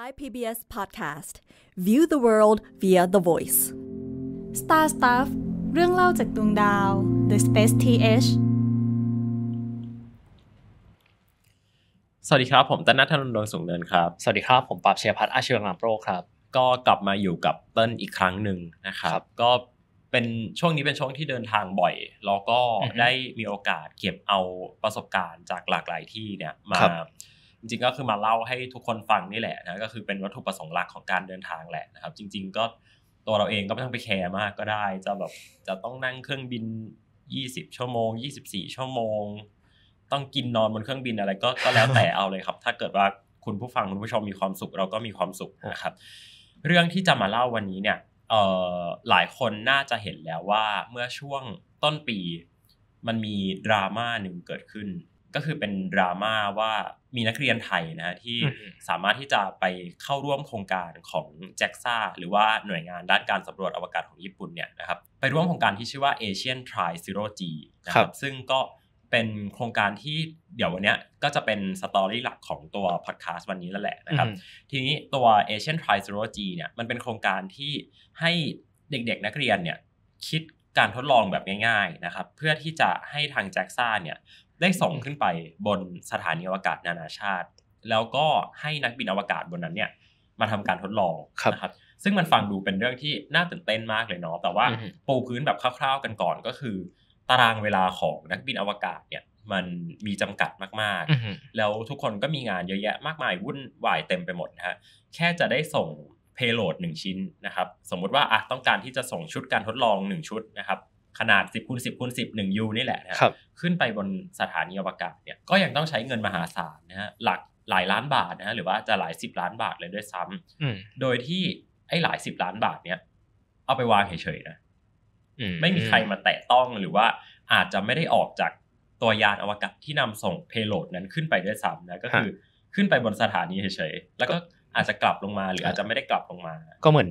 Thai PBS Podcast View the world via the voice Star Stuff เรื่องเล่าจากดวงดาว The Space TH สวัสดีครับผมต้นนัทนนท์ดวงสุงเนินครับ สวัสดีครับผมปราบเชียพัฒน์อาชีวงามโปรครับ ก็กลับมาอยู่กับเต้นอีกครั้งหนึ่งนะครับ ก็เป็นช่วงนี้เป็นช่วงที่เดินทางบ่อยแล้วก็ได้มีโอกาสเก็บเอาประสบการณ์จากหลากหลายที่เนี่ยมาจริงๆก็คือมาเล่าให้ทุกคนฟังนี่แหละนะก็คือเป็นวัตถุประสงค์หลักของการเดินทางแหละนะครับ จริง ๆ ก็ตัวเราเองก็ไม่ต้องไปแคร์มาก ก็ได้ จะแบบจะต้องนั่งเครื่องบิน20ชั่วโมง24ชั่วโมง ต้องกินนอนบนเครื่องบินอะไร ก็ก็แล้วแต่เอาเลยครับ ถ้าเกิดว่าคุณผู้ฟังคุณผู้ชมมีความสุข เราก็มีความสุขนะครับ เรื่องที่จะมาเล่าวันนี้เนี่ยหลายคนน่าจะเห็นแล้วว่าเมื่อช่วงต้นปีมันมีดราม่าหนึ่งเกิดขึ้น ก็คือเป็นดราม่าว่ามีนักเรียนไทยนะที่สามารถที่จะไปเข้าร่วมโครงการของแจ็กซ่าหรือว่าหน่วยงานด้านการสำรวจอวกาศของญี่ปุ่นเนี่ยนะครับไปร่วมโครงการที่ชื่อว่า Asian Tri Zero G นะครับซึ่งก็เป็นโครงการที่เดี๋ยววันนี้ก็จะเป็นสตอรี่หลักของตัวพอดแคสต์วันนี้แล้วแหละนะครับทีนี้ตัว Asian Tri Zero G เนี่ยมันเป็นโครงการที่ให้เด็กๆนักเรียนเนี่ยคิดการทดลองแบบง่ายๆนะครับเพื่อที่จะให้ทางแจ็กซ่าเนี่ยได้ส่งขึ้นไปบนสถานีอวกาศนานาชาติ แล้วก็ให้นักบินอวกาศบนนั้นเนี่ยมาทำการทดลองนะครับซึ่งมันฟังดูเป็นเรื่องที่น่าตื่นเต้นมากเลยเนาะแต่ว่าปูพื้นแบบคร่าวๆ กันก่อนก็คือ ตารางเวลาของนักบินอวกาศเนี่ยมันมีจำกัดมากๆ แล้วทุกคนก็มีงานเยอะแยะมากมายวุ่นวายเต็มไปหมดนะฮะแค่จะได้ส่งเพโลดหนึ่งชิ้นนะครับสมมุติว่าอ่ะต้องการที่จะส่งชุดการทดลองหนึ่งชุดนะครับขนาด10คูณสิบคูณสิบหนึ่งยูนี่แหละนะครับ ขึ้นไปบนสถานีอวกาศเนี่ยก็ยังต้องใช้เงินมหาศาลนะฮะหลักหลายล้านบาทนะฮะหรือว่าจะหลายสิบล้านบาทเลยด้วยซ้ำโดยที่ไอ้หลายสิบล้านบาทเนี่ยเอาไปวางเฉยๆนะไม่มีใครมาแตะต้องหรือว่าอาจจะไม่ได้ออกจากตัวยานอวกาศที่นำส่งเพโลดนั้นขึ้นไปด้วยซ้ำนะก็คือ ขึ้นไปบนสถานีเฉยๆแล้วก็อาจจะกลับลงมา หรืออาจจะไม่ได้กลับลงมา ก็เหมือน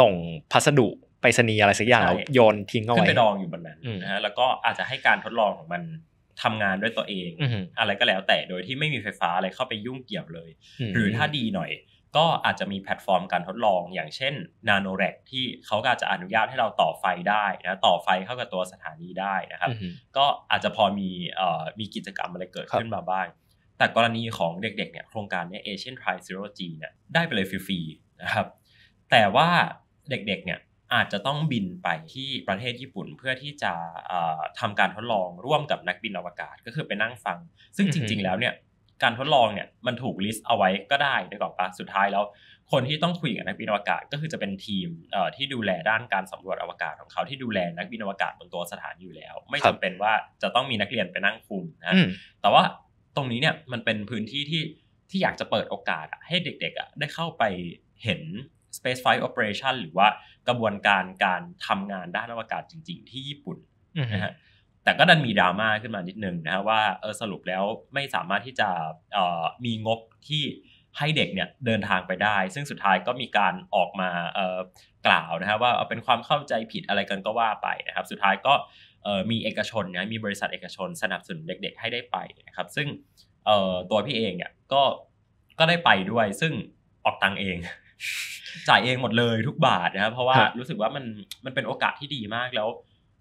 ส่งพัสดุไปสนีอะไรสักอย่างแล้วโยนทิ้งเอาไว้ขึ้นไปดองอยู่บนนั้นนะฮะ แล้วก็อาจจะให้การทดลองของมันทำงานด้วยตัวเอง อะไรก็แล้วแต่ โดยที่ไม่มีไฟฟ้าอะไรเข้าไปยุ่งเกี่ยวเลย หรือถ้าดีหน่อย ก็อาจจะมีแพลตฟอร์มการทดลอง อย่างเช่นนาโนแรกที่เขาก็อาจจะอนุญาตให้เราต่อไฟได้นะต่อไฟเข้ากับตัวสถานีได้นะครับ ก็อาจจะพอมีมีกิจกรรมอะไรเกิดขึ้นมาบ้าง แต่กรณีของเด็กๆเนี่ย โครงการเนี่ยเอเชียนไทรซีโรจีเนี่ยได้ไปเลยฟรีๆนะครับ แต่ว่าเด็กๆเนี่ยอาจจะต้องบินไปที่ประเทศญี่ปุ่นเพื่อที่จะทำการทดลองร่วมกับนักบินอวกาศก็คือไปนั่งฟัง ซึ่งจริงๆแล้วเนี่ยการทดลองเนี่ยมันถูกลิสต์เอาไว้ก็ได้นดกบอกปะสุดท้ายแล้ว คนที่ต้องคุยกับนักบินอวกาศก็คือจะเป็นทีมที่ดูแลด้านการสำรวจอวกาศ ของเขาที่ดูแลนักบินอวกาศบนตัวสถานอยู่แล้ว ไม่จำเป็นว่าจะต้องมีนักเรียนไปนั่งคุมนะแต่ว่าตรงนี้เนี่ยมันเป็นพื้นที่ที่ที่อยากจะเปิดโอกาสให้เด็กๆได้เข้าไปเห็น Space Flight Operation หรือว่ากระบวนการการทำงานด้านอวกาศจริง ๆ ที่ญี่ปุ่นนะฮะแต่ก็ดันมีดราม่าขึ้นมานิดนึงนะฮะว่าเออสรุปแล้วไม่สามารถที่จะมีงบที่ให้เด็กเนี่ยเดินทางไปได้ ซึ่งสุดท้ายก็มีการออกมากล่าวนะฮะว่าเป็นความเข้าใจผิดอะไรกันก็ว่าไปนะครับ สุดท้ายก็มีเอกชนนะมีบริษัทเอกชนสนับสนุนเด็ก ๆ ให้ได้ไปนะครับซึ่งตัวพี่เองเนี่ยก็ก็ได้ไปด้วยซึ่งออกตังเองจ่ายเองหมดเลยทุกบาทนะครับเพราะว่ารู้สึกว่ามันมันเป็นโอกาสที่ดีมากแล้ว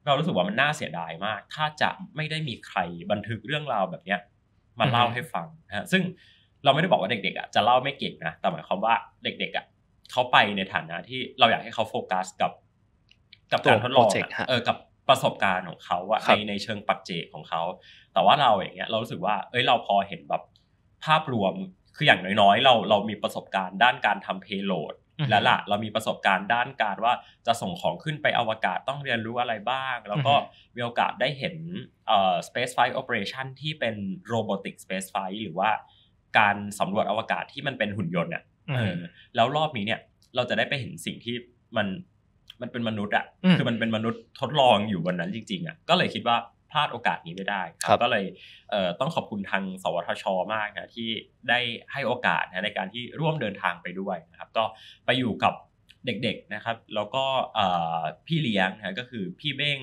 เรารู้สึกว่ามันน่าเสียดายมาก ถ้าจะไม่ได้มีใครบันทึกเรื่องราวแบบเนี้ยมาเล่าให้ฟังนะฮะซึ่งเราไม่ได้บอกว่าเด็ก ๆอ่ะจะเล่าไม่เก่งนะแต่หมายความว่าเด็กๆอ่ะเขาไปในฐานะที่เราอยากให้เขาโฟกัสกับ กับการทดลองเออกับประสบการณ์ของเขาอะในในเชิงปัจเจกของเขาแต่ว่าเราอย่างเงี้ยเรารู้สึกว่า เอ้ยเราพอเห็นแบบภาพรวมคืออย่างน้อยๆเราเรามีประสบการณ์ด้านการทำเพโลดแล้วล่ะเรามีประสบการณ์ด้านการว่าจะส่งของขึ้นไปอวกาศต้องเรียนรู้อะไรบ้าง แล้วก็มีโอกาสได้เห็นเอ่อ space flight operation ที่เป็น robotic space flight หรือว่าการสำรวจอวกาศที่มันเป็นหุ่นยนต์เนี่ยแล้วรอบนี้เนี่ยเราจะได้ไปเห็นสิ่งที่มันมันเป็นมนุษย์อ่ะคือมันเป็นมนุษย์ทดลองอยู่บนนั้นจริงๆอ่ะก็เลยคิดว่าลาดโอกาสนี้ไม่ได้ ครับก็เลยต้องขอบคุณทาง สวทช มากนะที่ได้ให้โอกาสในการที่ร่วมเดินทางไปด้วยนะครับ ก็ไปอยู่กับเด็กๆนะครับ แล้วก็พี่เลี้ยงนะก็คือพี่เบ้ง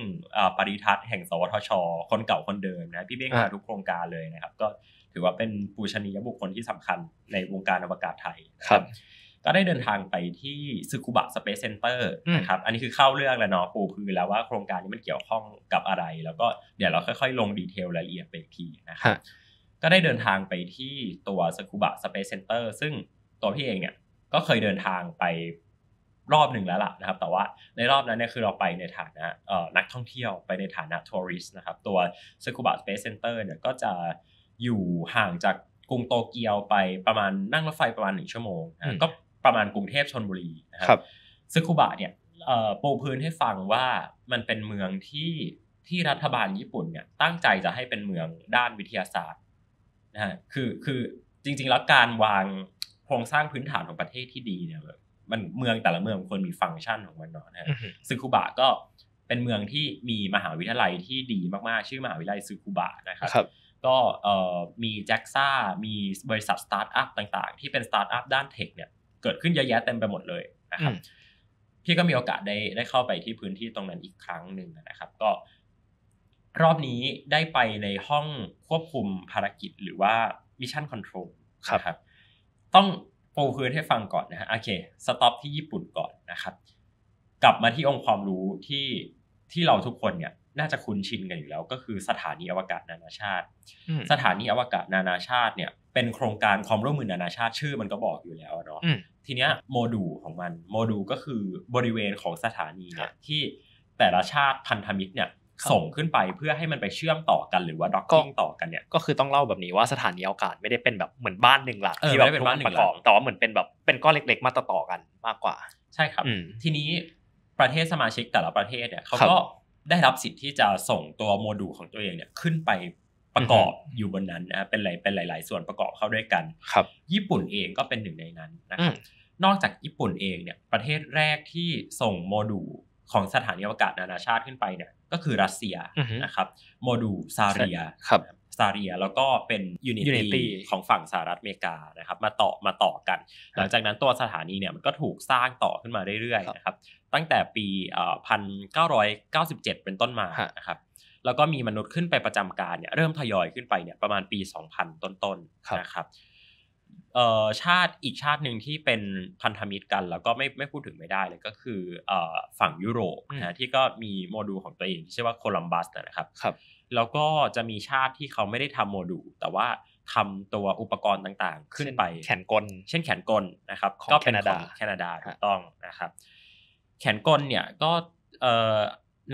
ปริทัศน์ แห่งสวทช คนเก่าคนเดิมนะพี่เบ้งมาทุกโครงการเลยนะครับ ก็ถือว่าเป็นปูชนียบุคคลที่สำคัญในวงการอวกาศไทยครับก็ได้เดินทางไปที่ซึคุบะสเปซเซ็นเตอร์นะครับ อันนี้คือเข้าเรื่องแล้วเนาะปูพื้นแล้วว่าโครงการนี้มันเกี่ยวข้องกับอะไร แล้วก็เดี๋ยวเราค่อยๆลงดีเทลรายละเอียดไปอีกทีนะครับก็ได้เดินทางไปที่ตัวซึคุบะสเปซเซ็นเตอร์ซึ่งตัวพี่เองเนี่ยก็เคยเดินทางไปรอบหนึ่งแล้วล่ะนะครับ แต่ว่าในรอบนั้นเนี่ยคือเราไปในฐานะนักท่องเที่ยวไปในฐานะทัวริสต์นะครับตัวซึคุบะสเปซเซ็นเตอร์เนี่ยก็จะอยู่ห่างจากกรุงโตเกียวไปประมาณนั่งรถไฟประมาณหนึ่งชั่วโมงก็ประมาณกรุงเทพชนบุรีนะครับซึคุบะเนี่ยปูพื้นให้ฟังว่ามันเป็นเมืองที่ที่รัฐบาลญี่ปุ่นเนี่ย ตั้งใจจะให้เป็นเมืองด้านวิทยาศาสตร์นะฮะคือคือจริงๆแล้วการวางโครงสร้างพื้นฐานของประเทศที่ดีเนี่ยมันเมืองแต่ละเมืองควรมีฟังก์ชันของมันเนาะนะฮะซึคุบะก็เป็นเมืองที่มีมหาวิทยาลัยที่ดีมากๆ ชื่อมหาวิทยาลัยซึคุบะนะครับก็มีแจ็กซ่ามีบริษัทสตาร์ทอัพต่าง ๆ ที่เป็นสตาร์ทอัพด้านเทคเนี่ยเกิดขึ้นเยอะแยะเต็มไปหมดเลยนะครับพี่ก็มีโอกาสได้ ได้เข้าไปที่พื้นที่ตรงนั้นอีกครั้งหนึ่งนะครับ ก็ รอบนี้ได้ไปในห้องควบคุมภารกิจ หรือว่ามิชชั่นคอนโทรลครับ ต้องปูพื้นให้ฟังก่อนนะฮะโอเค สต็อปที่ญี่ปุ่นก่อนนะครับ กลับมาที่องค์ความรู้ที่ที่เราทุกคนเนี่ย น่าจะคุ้นชินกันอยู่แล้ว ก็คือสถานีอวกาศนานาชาติ สถานีอวกาศนานาชาติเนี่ย เป็นโครงการความร่วมมือนานาชาติชื่อ มันก็บอกอยู่แล้วเนาะทีเนี้ยโมดูลของมันโมดูลก็คือบริเวณของสถานีเนี่ยที่ แต่ละชาติพันธมิตรเนี่ยส่งขึ้นไปเพื่อให้มันไปเชื่อมต่อกัน หรือว่าด็อกกิ้งต่อกันเนี่ยก็คือต้องเล่าแบบนี้ว่าสถานีอวกาศไม่ได้เป็นแบบเหมือนบ้านหนึ่งหลักที่แบบเป็นบ้านหนึ่งหลักแต่ว่าเหมือนเป็นแบบเป็นก้อนเล็กๆ มาต่อกันมากกว่า ใช่ครับทีนี้ประเทศสมาชิกแต่ละประเทศเนี่ยเขาก็ได้รับสิทธิ์ที่จะส่งตัวโมดูลของตัวเองเนี่ยขึ้นไปประกอบอยู่บนนั้นนะเป็นหลายเป็นหลาย ๆ ส่วนประกอบเข้าด้วยกันครับ ญี่ปุ่นเองก็เป็นหนึ่งในนั้นนะนอกจากญี่ปุ่นเองเนี่ยประเทศแรกที่ส่งโมดูลของสถานีอวกาศนานาชาติขึ้นไปเนี่ยก็คือรัสเซียนะครับโมดูลซาเรียครับซาเรียแล้วก็เป็นยูนิตี้ของฝั่งสหรัฐอเมริกานะครับ มาต่อมาต่อกัน หลังจากนั้นตัวสถานีเนี่ยมันก็ถูกสร้างต่อขึ้นมาเรื่อยๆนะครับ ตั้งแต่ปี1997 เป็นต้นมานะครับแล้วก็มีมนุษย์ขึ้นไปประจำการเนี่ยเริ่มทยอยขึ้นไปเนี่ยประมาณปี 2000 ต้นๆนะครับชาติอีกชาติหนึ่งที่เป็นพันธมิตรกันแล้วก็ไม่ไม่พูดถึงไม่ได้เลยก็คือฝั่งยุโรปนะที่ก็มีโมดูลของตัวเองที่ชื่อว่าโคลัมบัสนะครับครับแล้วก็จะมีชาติที่เขาไม่ได้ทำโมดูลแต่ว่าทำตัวอุปกรณ์ต่างๆ ขึ้นไปแขนกลเช่นแขนกลนะครับก็งแคนาดาแคนาดาถูกต้องนะครับ แขนกลเนี่ยก็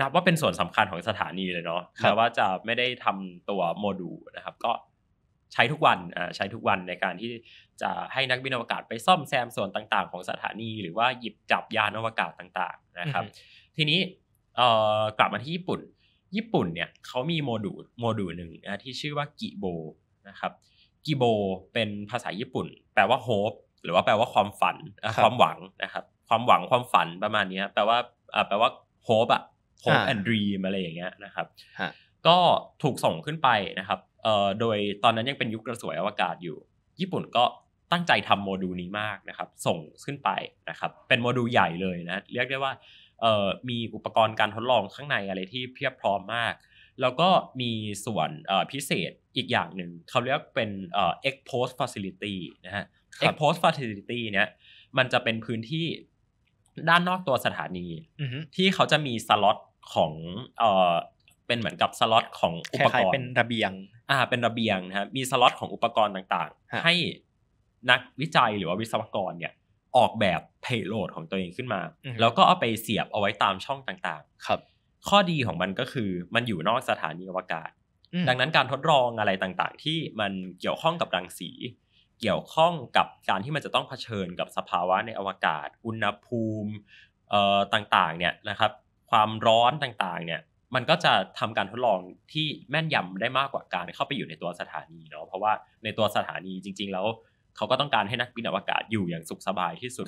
นับว่าเป็นส่วนสำคัญของสถานีเลยเนาะแต่ว่าจะไม่ได้ทำตัวโมดูลนะครับ ก็ใช้ทุกวันอ่าใช้ทุกวันในการที่จะให้นักบินอวกาศไปซ่อมแซมส่วนต่างๆของสถานี หรือว่าหยิบจับยานอวกาศต่างๆนะครับ ทีนี้เอ่อกลับมาที่ญี่ปุ่น ญี่ปุ่นเนี่ยเขามีโมดูลโมดูลหนึ่งนะที่ชื่อว่ากิโบนะครับ กิโบเป็นภาษาญี่ปุ่น แปลว่าโฮปหรือว่าแปลว่าความฝันความหวังนะครับ ความหวังความฝันประมาณนี้แปลว่าแปลว่าโฮปอะโฮ p แอนด์ดรีมอะไรอย่างเงี้ยนะครับก็ถูกส่งขึ้นไปนะครับโดยตอนนั้นยังเป็นยุคกระสวยอวกาศอยู่ ญี่ปุ่นก็ตั้งใจทำโมดูลนี้มากนะครับ ส่งขึ้นไปนะครับเป็นโมดูลใหญ่เลยนะเรียกได้ว่ามีอุปกรณ์การทดลองข้างในอะไรที่เพียบพร้อมมาก แล้วก็มีส่วนพิเศษอีกอย่างหนึ่งเขาเรียกเป็น e x p o s ฟ facility นะฮะ e x p o s ฟ facility เนี่ยมันจะเป็นพื้นที่ด้านนอกตัวสถานีที่เขาจะมีสล็อตของเอ่อเป็นเหมือนกับสล็อตของอุปกรณ์เป็นระเบียงอ่าเป็นระเบียงนะฮะมีสล็อตของอุปกรณ์ต่างๆ ให้นักวิจัยหรือว่าวิศวกรเนี่ยออกแบบเพลโหลดของตัวเองขึ้นมาแล้วก็เอาไปเสียบเอาไว้ตามช่องต่างๆ ครับ ข้อดีของมันก็คือมันอยู่นอกสถานีอวกาศ ดังนั้นการทดลองอะไรต่าง ๆ ที่มันเกี่ยวข้องกับรังสี เกี่ยวข้องกับการที่มันจะต้องเผชิญกับสภาวะในอวกาศ อุณหภูมิต่างๆ เนี่ยนะครับความร้อนต่างๆเนี่ยมันก็จะทำการทดลองที่แม่นยำได้มากกว่าการเข้าไปอยู่ในตัวสถานีเนาะเพราะว่าในตัวสถานีจริง ๆ แล้วเขาก็ต้องการให้นักบินอวกาศอยู่อย่างสุขสบายที่สุด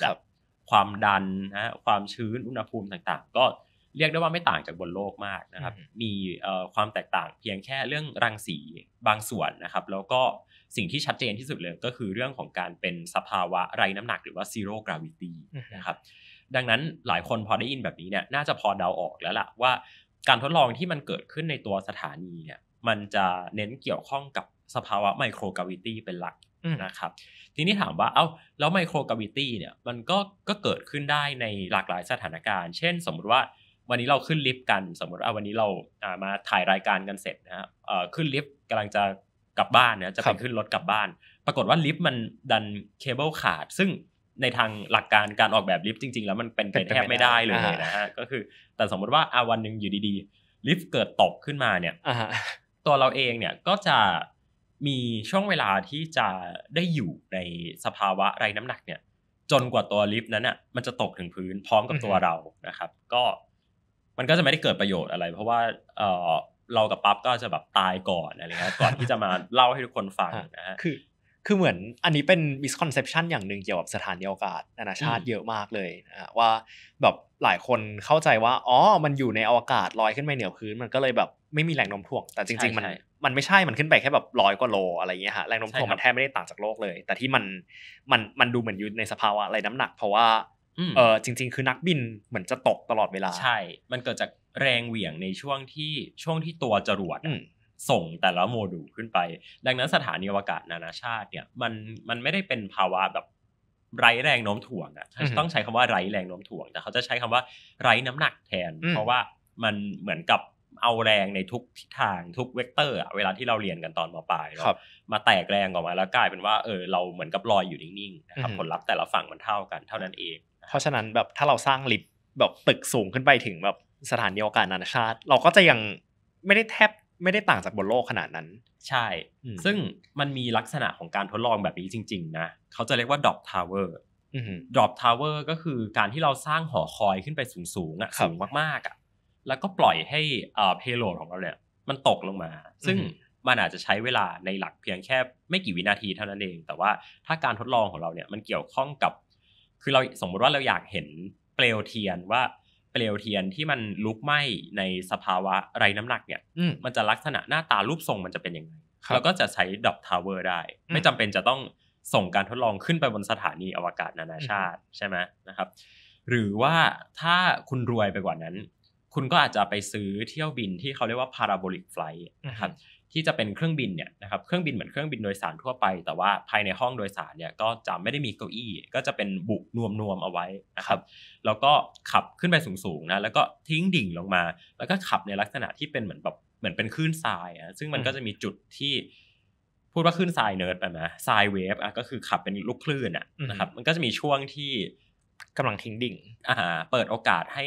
ความดันนะความชื้นอุณหภูมิต่างๆ ก็เรียกได้ว่าไม่ต่างจากบนโลกมากนะครับ มีความแตกต่างเพียงแค่เรื่องรังสีบางส่วนนะครับ แล้วก็สิ่งที่ชัดเจนที่สุดเลยก็คือ เรื่องของการเป็นสภาวะไร้น้ำหนักหรือว่าซโร่กราวิตี้นะครับดังนั้นหลายคนพอได้ยินแบบนี้เนี่ยน่าจะพอเดาออกแล้วล่ะว่า การทดลองที่มันเกิดขึ้นในตัวสถานีเนี่ยมันจะเน้นเกี่ยวข้องกับสภาวะไมโครกาวิตี้เป็นหลักนะครับทีนี้ถามว่าเอา้าแล้วไมโครกาวิตี้เนี่ยมันก็ก็เกิดขึ้นได้ในหลากหลายสถานการณ์เช่น สมมุติว่าวันนี้เราขึ้นลิฟต์กันสมมติว่าวันนี้เราามาถ่ายรายการกันเสร็จนะครขึ้นลิฟต์กำลังจะกลับบ้านนะจะไปขึ้นรถกลับบ้าน ปรากฏว่าลิฟต์มันดันเคเบิลขาดซึ่งในทางหลักการการออกแบบลิฟต์จริง ๆ แล้วมันเป็นไปแทบไม่ได้เลยนะฮะก็คือแต่สมมติว่าอาวันหนึ่งอยู่ดี ๆ ลิฟต์เกิดตกขึ้นมาเนี่ยตัวเราเองเนี่ยก็จะมีช่วงเวลาที่จะได้อยู่ในสภาวะไรน้ำหนักเนี่ย จนกว่าตัวลิฟต์นั้นอ่ะมันจะตกถึงพื้นพร้อมกับตัวเรานะครับ ก็ มันก็จะไม่ได้เกิดประโยชน์อะไร เพราะว่าเออเรากับปั๊บก็จะแบบตายก่อนอะไรเงี้ยก่อนที่จะมาเล่าให้ทุกคนฟังนะฮะคือคือเหมือนอันนี้เป็นมิสคอนเซปชันอย่างหนึ่งเกี่ยวกับสถานีอวกาศนานาชาติเยอะมากเลยะว่า แบบหลายคนเข้าใจว่าอ๋อมันอยู่ในอวกาศลอยขึ้นไปเหนือพื้นมันก็เลยแบบไม่มีแรงโน้มถ่วงแต่จริงๆมันมันไม่ใช่มันขึ้นไปแค่แบบร้อยกว่าโลอะไรเงี้ยฮะแรงโน้มถ่วงมันแทบไม่ได้ต่างจากโลกเลย แต่ที่มันมันมันดูเหมือนอยู่ในสภาวะอะไรน้ำหนัก เพราะว่าเออจริง ๆ คือนักบินเหมือนจะตกตลอดเวลาใช่ มันเกิดจากแรงเหวี่ยงในช่วงที่ช่วงที่ตัวจรวดส่งแต่ละโมดูลขึ้นไปดังนั้นสถานีอวกาศนานาชาติเนี่ยมันมันไม่ได้เป็นภาวะแบบไร้แรงโน้มถ่วงอ่ะต้องใช้คำว่าไร้แรงโน้มถ่วง แต่เขาจะใช้คำว่าไร้น้ำหนักแทน เพราะว่ามันเหมือนกับเอาแรงในทุกทิศทางทุกเวกเตอร์เวลาที่เราเรียนกันตอนมปลายเรามาแตกแรงออกมาแล้วกลายเป็นว่าเออเราเหมือนกับลอยอยู่นิ่งๆนะครับผลลัพธ์แต่ละฝั่งมันเท่ากัน เท่านั้นเอง เพราะฉะนั้นแบบถ้าเราสร้างลิฟต์แบบตึกสูงขึ้นไปถึงแบบสถานีอวกาศนานาชาติเราก็จะยังไม่ได้แทบไม่ได้ต่างจากบนโลกขนาดนั้น ใช่ ซึ่งมันมีลักษณะของการทดลองแบบนี้จริงๆ นะ เขาจะเรียกว่าดรอปทาวเวอร์ดรอปทาวเวอร์ก็คือการที่เราสร้างหอคอยขึ้นไปสูงๆอ่ะ สูงมากๆอ่ะ แล้วก็ปล่อยให้อ่าเพโลดของเราเนี่ย มันตกลงมา ซึ่งมันอาจจะใช้เวลาในหลักเพียงแค่ไม่กี่วินาทีเท่านั้นเอง แต่ว่าถ้าการทดลองของเราเนี่ยมันเกี่ยวข้องกับ คือเราสมมติว่าเราอยากเห็นเปลวเทียนว่าเปลวเทียนที่มันลุกไหม้ในสภาวะไรน้ำหนักเนี่ยมันจะลักษณะหน้าตารูปทรงมันจะเป็นยังไงแล้วก็จะใช้ดอกทาวเวอร์ได้ไม่จำเป็นจะต้องส่งการทดลองขึ้นไปบนสถานีอวกาศนานาชาติ ใช่ไหมนะครับ หรือว่าถ้าคุณรวยไปกว่านั้น คุณก็อาจจะไปซื้อเที่ยวบินที่เขาเรียกว่าพาราโบลิกไฟล์นะครับที่จะเป็นเครื่องบินเนี่ยนะครับ เครื่องบินเหมือนเครื่องบินโดยสารทั่วไป แต่ว่าภายในห้องโดยสารเนี่ยก็จะไม่ได้มีเก้าอี้ ก็จะเป็นบุกนวมนวมเอาไว้นะครับ แล้วก็ขับขึ้นไปสูงๆนะ แล้วก็ทิ้งดิ่งลงมา แล้วก็ขับในลักษณะที่เป็นเหมือนแบบ เหมือนเป็นคลื่นทรายอ่ะ ซึ่งมันก็จะมีจุดที่พูดว่าคลื่นทรายเนิร์ดไปไหมทรายเวฟอ่ะ ก็คือขับเป็นลูกคลื่นอ่ะนะครับ มันก็จะมีช่วงที่กำลังทิ้งดิ่ง อ่า เปิดโอกาสให้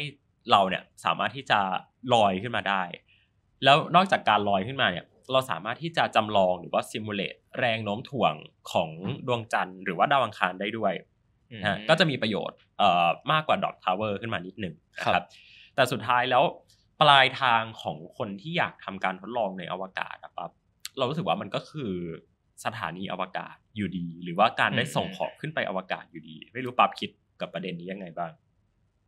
เราเนี่ยสามารถที่จะลอยขึ้นมาได้ แล้วนอกจากการลอยขึ้นมาเนี่ยเราสามารถที่จะจำลองหรือว่าซิมูเลตแรงโน้มถ่วงของดวงจันทร์หรือว่าดาวอังคารได้ด้วยนะก็จะมีประโยชน์มากกว่าดอททาวเวอร์ขึ้นมานิดนึงนะครับ แต่สุดท้ายแล้วปลายทางของคนที่อยากทำการทดลองในอวกาศนะครับเรารู้สึกว่ามันก็คือสถานีอวกาศอยู่ดี หรือว่าการได้ส่งของขึ้นไปอวกาศอยู่ดี ไม่รู้ปรับคิดกับประเด็นนี้ยังไงบ้าง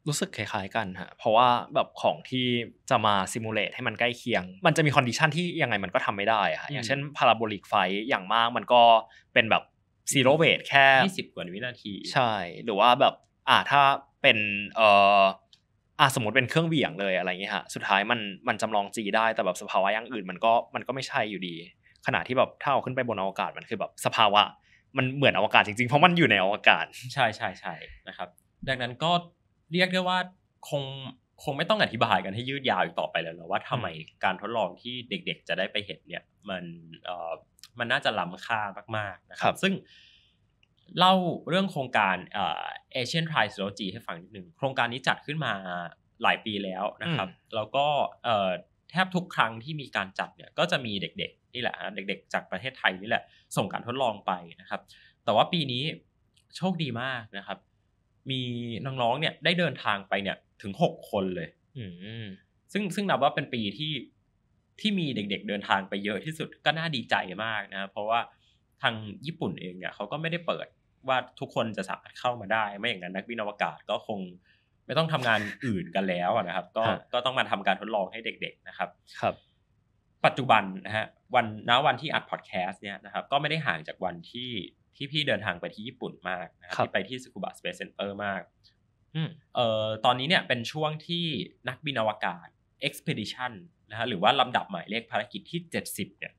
รู้สึกคล้ายๆกันฮะเพราะว่าแบบของที่จะมาซิมูเลตให้มันใกล้เคียง มันจะมีคอนดิชันที่ยังไงมันก็ทำไม่ได้ฮะอย่างเช่นพาราโบลิกไฟอย่างมากมันก็เป็นแบบซีโรเวทแค่ 20กว่าวินาที ใช่หรือว่าแบบอ่าถ้าเป็นเอ่ออ่ะสมมติเป็นเครื่องเบี่ยงเลยอะไรเงี้ยฮะสุดท้ายมันมันจำลองจีได้แต่แบบสภาวะอย่างอื่นมันก็มันก็ไม่ใช่อยู่ดี ขณะที่แบบเท่าขึ้นไปบนอวกาศมันคือแบบสภาวะมันเหมือนอวกาศจริง ๆเพราะมันอยู่ในอวกาศใช่ใช่ใช่นะครับดังนั้นก็เรียกได้ว่าคงคงไม่ต้องอธิบายกันให้ยืดยาวอีกต่อไปแล้วว่าทำไมการทดลองที่เด็ก ๆ จะได้ไปเห็นเนี่ย มันเออมันน่าจะล้าค่ามากๆนะครับ ซึ่งเล่าเรื่องโครงการเอเชียนไทรสโลจีให้ฟังนิดหนึ่งโครงการนี้จัดขึ้นมาหลายปีแล้วนะครับแล้วก็แทบทุกครั้งที่มีการจัดเนี่ย ก็จะมีเด็ก ๆ นี่แหละ เด็ก ๆ จากประเทศไทยนี่แหละ ส่งการทดลองไปนะครับ แต่ว่าปีนี้โชคดีมากนะครับมีน้องๆ เนี่ยได้เดินทางไปเนี่ยถึงหกคนเลยซึ่งซึ่งนับว่าเป็นปีที่ที่มีเด็ก ๆ เดินทางไปเยอะที่สุดก็น่าดีใจมากนะเพราะว่าทางญี่ปุ่นเองเนี่ยเขาก็ไม่ได้เปิดว่าทุกคนจะสามารถเข้ามาได้ ไม่อย่างนั้นนักบินอวกาศก็คงไม่ต้องทำงานอื่นกันแล้วนะครับ ก็ก็ต้องมาทำการทดลองให้เด็ก ๆ นะครับ ครับ ปัจจุบันนะฮะวันณวันที่อัดพอดแคสต์เนี่ยนะครับ ก็ไม่ได้ห่างจากวันที่ที่พี่เดินทางไปที่ญี่ปุ่นมากนะครับที่ไปที่สกูบาสเปซเซ็นเตอร์มากเอ่อตอนนี้เนี่ยเป็นช่วงที่นักบินอวกาศ Expedition นะฮะหรือว่าลำดับหมายเลขภารกิจที่ 70เนี่ย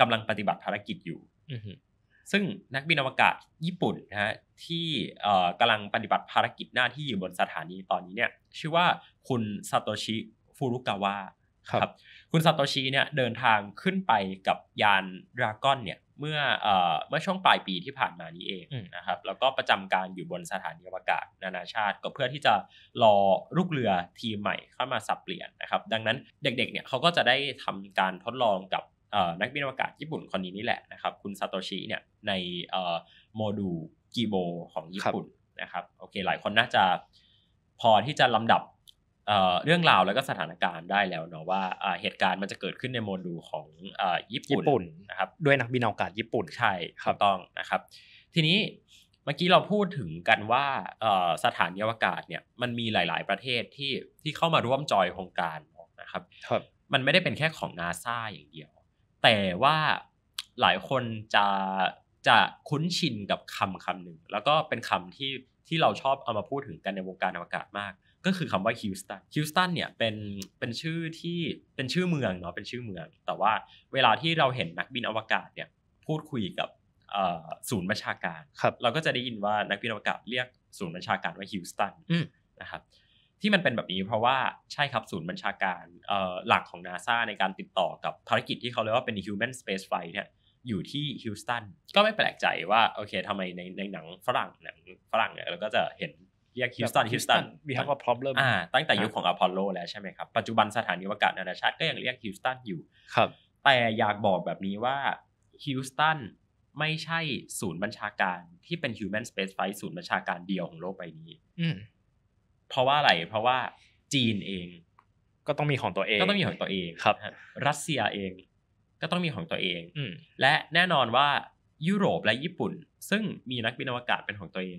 กำลังปฏิบัติภารกิจอยู่ซึ่งนักบินอวกาศญี่ปุ่นนะฮะที่กำลังปฏิบัติภารกิจหน้าที่อยู่บนสถานีตอนนี้เนี่ยชื่อว่าคุณซาโตชิฟูรุกาวะครับคุณซาโตชิเนี่ยเดินทางขึ้นไปกับยานดราก้อนเนี่ยเมื่อเมื่อช่วงปลายปีที่ผ่านมานี้เองนะครับแล้วก็ประจำการอยู่บนสถานีอวกาศนานาชาติก็เพื่อที่จะรอลูกเรือทีมใหม่เข้ามาสับเปลี่ยนนะครับ ดังนั้นเด็กๆ เนี่ยเขาก็จะได้ทำการทดลองกับนักบินอวกาศญี่ปุ่นคนนี้นี่แหละนะครับคุณซาโตชิเนี่ยในโมดูลกิโบของญี่ปุ่นนะครับ โอเค หลายคนน่าจะพอที่จะลำดับเรื่องราวแล้วก็สถานการณ์ได้แล้วเนาะว่าเหตุการณ์มันจะเกิดขึ้นในโมดูลของญี่ปุ่นนะครับด้วยนักบินอวกาศญี่ปุ่นใช่ครับต้องนะครับ ทีนี้เมื่อกี้เราพูดถึงกันว่าสถานยอวกาศเนี่ยมันมีหลาย ๆประเทศที่ที่เข้ามาร่วมจอยโครงการนะครับครับมันไม่ได้เป็นแค่ของนาซาอย่างเดียว แต่ว่าหลายคนจะจะคุ้นชินกับคำคำหนึ่งแล้วก็เป็นคำที่ที่เราชอบเอามาพูดถึงกันในวงการอวกาศมากก็คือคำว่าฮิวสตันฮิวสตันเนี่ยเป็นเป็นชื่อที่เป็นชื่อเมืองเนาะเป็นชื่อเมือง แต่ว่าเวลาที่เราเห็นนักบินอวกาศเนี่ยพูดคุยกับศูนย์บัญชาการรเราก็จะได้ยินว่านักบินอวกาศเรียกศูนย์บัญชาการว่าฮิวสตันนะครับที่มันเป็นแบบนี้เพราะว่าใช่ครับศูนย์บัญชาการหลักของนาซาในการติดต่อกับภารกิจที่เขาเรียกว่าเป็น human space flight เนี่ยอยู่ที่ฮิวสตันก็ไม่แปลกใจว่าโอเคทำไมในในหนังฝรั่งหนังฝรั่งเนี่ยเราก็จะเห็นเรียกฮิวสตันฮิวสตัน we have a p r o b l e รอ่าตั้งแต่ยุคของอพอลโลแล้วใช่ไหมครับปัจจุบันสถานีอวกาศนานาชาติก็ยังเรียกฮิวสตันอยู่ครับ แต่อยากบอกแบบนี้ว่าฮิวสตันไม่ใช่ศูนย์บัญชาการที่เป็น human space flight ศูนย์บัญชาการเดียวของโลกใบนี้เพราะว่าอะไรเพราะว่าจีนเองก็ต้องมีของตัวเองก็ต้องมีของตัวเองครับรัสเซียเองก็ต้องมีของตัวเองและแน่นอนว่ายุโรปและญี่ปุ่น ซึ่งมีนักบินอวกาศเป็นของตัวเอง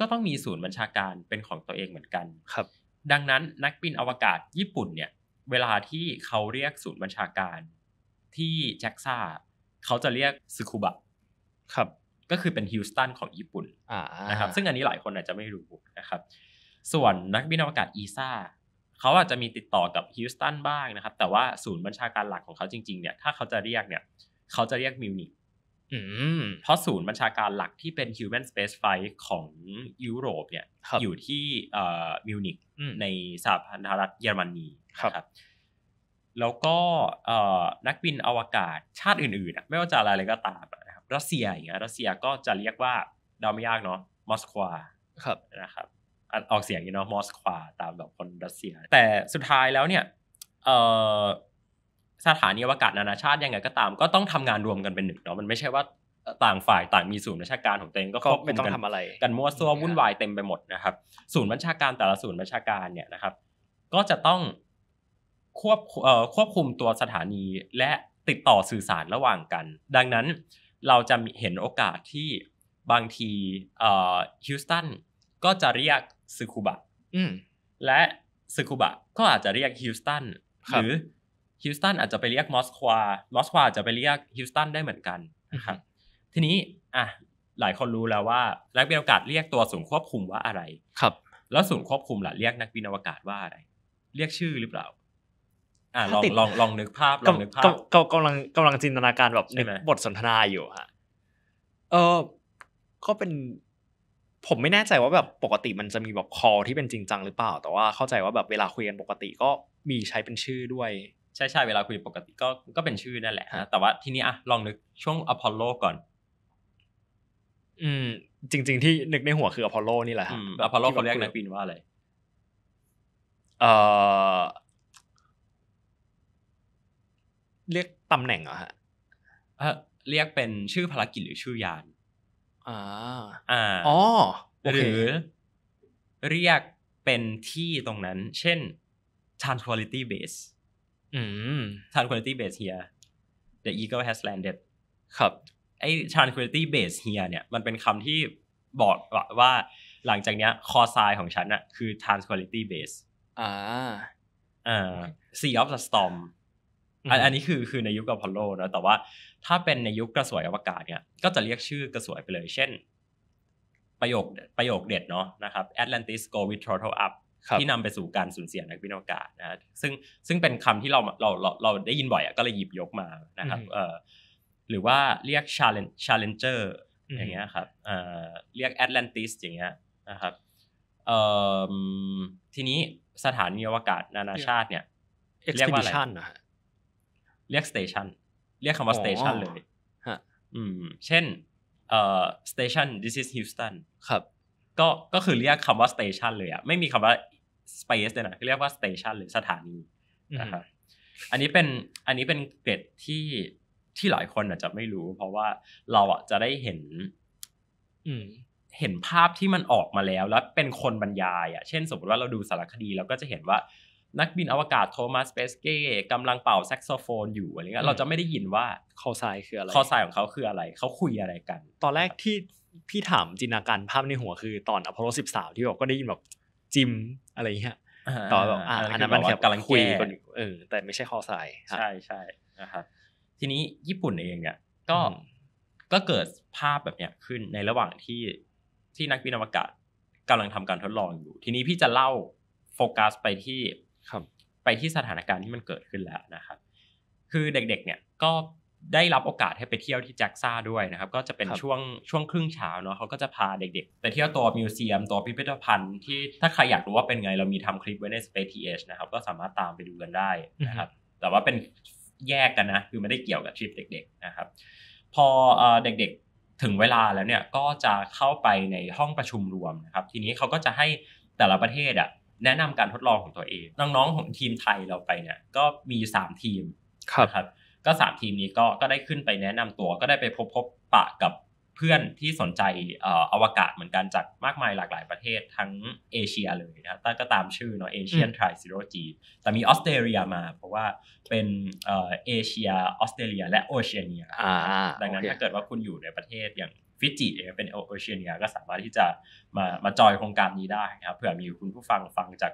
ก็ต้องมีศูนย์บัญชาการเป็นของตัวเองเหมือนกัน ครับ ดังนั้นนักบินอวกาศญี่ปุ่นเนี่ย เวลาที่เขาเรียกศูนย์บัญชาการที่แจ็กซ่าเขาจะเรียกซึคุบะครับ ก็คือเป็นฮิวสตันของญี่ปุ่นนะครับ ซึ่งอันนี้หลายคนอาจจะไม่รู้นะครับ ส่วนนักบินอวกาศอีซ่าเขาอาจจะมีติดต่อกับฮิวสตันบ้างนะครับ แต่ว่าศูนย์บัญชาการหลักของเขาจริง ๆเนี่ย ถ้าเขาจะเรียกเนี่ยเขาจะเรียกมิวนิกเพราะศูนย์บัญชาการหลักที่เป็น Human Space Flight ของยุโรปเนี่ยอยู่ที่มิวนิกในสหพันธรัฐเยอรมนีครับ แล้วก็นักบินอวกาศชาติอื่นๆไม่ว่าจะอะไรก็ตามนะครับรัสเซียอย่างเงี้ยรัสเซียก็จะเรียกว่าเดาไม่ยากเนาะมอสควาครับนะครับออกเสียงอย่างเนาะมอสควาตามแบบคนรัสเซีย แต่สุดท้ายแล้วเนี่ยสถานีอวกาศนานาชาติยังไงก็ตามก็ต้องทำงานรวมกันเป็นหนึ่งเนาะมันไม่ใช่ว่าต่างฝ่ายต่างมีศูนย์ราชการของตัวเองก็ควบคุมกันกันมั่วซั่ววุ่นวายเต็มไปหมดนะครับ ศูนย์บัญชาการแต่ละศูนย์บัญชาการเนี่ยนะครับ ก็จะต้องควบควบคุมตัวสถานีและติดต่อสื่อสารระหว่างกัน ดังนั้นเราจะเห็นโอกาสที่บางทีฮิวสตันก็จะเรียกซึคุบะและซึคุบะก็อาจจะเรียกฮิวสตันหรือฮิวสตันอาจจะไปเรียกมอสควา มอสควาจะไปเรียกฮิวสตันได้เหมือนกันนะครับ ทีนี้ อ่ะหลายคนรู้แล้วว่านักบินอวกาศเรียกตัวศูนย์ควบคุมว่าอะไร ครับ แล้วศูนย์ควบคุมล่ะเรียกนักบินอวกาศว่าอะไร เรียกชื่อหรือเปล่า อ่าลองลองลองนึกภาพลองนึกภาพกำลังกำลังจินตนาการแบบนึกบทสนทนาอยู่ฮะ เออก็เป็นผมไม่แน่ใจว่าแบบปกติมันจะมีแบบคอที่เป็นจริงจังหรือเปล่า แต่ว่าเข้าใจว่าแบบเวลาคุยกันปกติก็มีใช้เป็นชื่อด้วยใช่ใช่เวลาคุยปกติก็ก็เป็นชื่อนั่นแหละแต่ว่าทีนี้อะลองนึกช่วงอพอลโลก่อน อืม จริงๆที่นึกในหัวคืออพอลโลนี่แหละอพอลโลเขาเรียกนักบินว่าอะไรเออเรียกตำแหน่งเหรอฮะเรียกเป็นชื่อภารกิจหรือชื่อยานอ่าอ่าอ๋อหรือเรียกเป็นที่ตรงนั้น เช่น Trans Quality Base Tranquility Base here the eagle has landed ครับไอ้ Tranquility Base here เนี่ยมันเป็นคำที่บอกว่าหลังจากเนี้ยคอไซของฉันอะคือ Tranquility Base อ่าอ่า Sea of the Storm อันนี้คือคือในยุคกับพอลโลนะแต่ว่าถ้าเป็นในยุคกระสวยอวกาศเนี่ยก็จะเรียกชื่อกระสวยไปเลยเช่น ประโยคประโยคเด็ดเนาะนะครับ Atlantis go with throttle up ที่นำไปสู่การสูญเสียนักบินอวกาศนะ ซึ่งซึ่งเป็นคำที่เราเราเราเราได้ยินบ่อยก็เลยหยิบยกมานะครับเออหรือว่าเรียก challenge challenger อย่างเงี้ยครับเออเรียก atlantis อย่างเงี้ยนะครับเออทีนี้สถานีอวกาศนานาชาติ เนี่ย เรียกว่าอะไรเรียก station เรียกคำว่า station เลยฮะอืมเช่นเอ่อ station this is Houston ครับก็ ก็คือเรียกคำว่าสเตชันเลยอะไม่มีคำว่าสเปซเลยนะเรียกว่าสเตชันหรือสถานีนะครับ อันนี้เป็น อันนี้เป็นเกรดที่ ที่หลายคนอาจจะไม่รู้ เพราะว่าเราอะจะได้เห็นเห็นภาพที่มันออกมาแล้วแล้วเป็นคนบรรยายอะ เช่นสมมติว่าเราดูสารคดีเราก็จะเห็นว่า นักบินอวกาศโทมัสเปสเก้กำลังเป่าแซกโซโฟนอยู่อะไรเงี้ยเราจะไม่ได้ยินว่าคอไซคืออะไรคอไซของเขาคืออะไรเขาคุยอะไรกัน ตอนแรกที่พี่ถามจินตนาการภาพในหัวคือตอนอพอลโลสิบสามที่บอกก็ได้ยินแบบจิมอะไรเงี้ยต่อแบบอ่าอันนั้นมันแบบกำลังคุยกันเออแต่ไม่ใช่คอสายใช่ใช่นะครับทีนี้ญี่ปุ่นเองเนี่ยก็ก็เกิดภาพแบบเนี้ยขึ้นในระหว่างที่ที่นักบินอวกาศกำลังทำการทดลองอยู่ ทีนี้พี่จะเล่าโฟกัสไปที่ไปที่สถานการณ์ที่มันเกิดขึ้นแล้วนะครับ คือเด็กๆ เนี่ยก็ได้รับโอกาสให้ไปเที่ยวที่แจ็กซ่าด้วยนะครับ ก็จะเป็นช่วงช่วงครึ่งเช้าเนาะเขาก็จะพาเด็กๆไปเที่ยวตัวมิวเซียมตัวพิพิธภัณฑ์ที่ถ้าใครอยากรู้ว่าเป็นไงเรามีทำคลิปไว้ใน Space TH นะครับ ก็สามารถตามไปดูกันได้นะครับ แต่ว่าเป็นแยกกันนะ คือไม่ได้เกี่ยวกับทริปเด็ก ๆ นะครับพอเด็กๆถึงเวลาแล้วเนี่ยก็จะเข้าไปในห้องประชุมรวมนะครับ ทีนี้เขาก็จะให้แต่ละประเทศอ่ะแนะนำการทดลองของตัวเองน้องๆของทีมไทยเราไปเนี่ย ก็มี3ทีมครับบก็สามทีมนี้ก็ก็ได้ขึ้นไปแนะนำตัวก็ได้ไปพบพบปะกับเพื่อนที่สนใจอวกาศเหมือนกันจากมากมายหลากหลายประเทศทั้งเอเชียเลยนะก็ตามชื่อเนาะเอเชียนทริซิโรจีแต่มีออสเตรเลียมาเพราะว่าเป็นเอเอเชียออสเตรเลีย และโอเชียเนียดังนั้นถ้าเกิดว่าคุณอยู่ในประเทศอย่างฟิจิเองเป็นโอเชียเนียก็สามารถที่จะมามาจอยโครงการนี้ได้นะครับเผื่อมีคุณผู้ฟังฟังจาก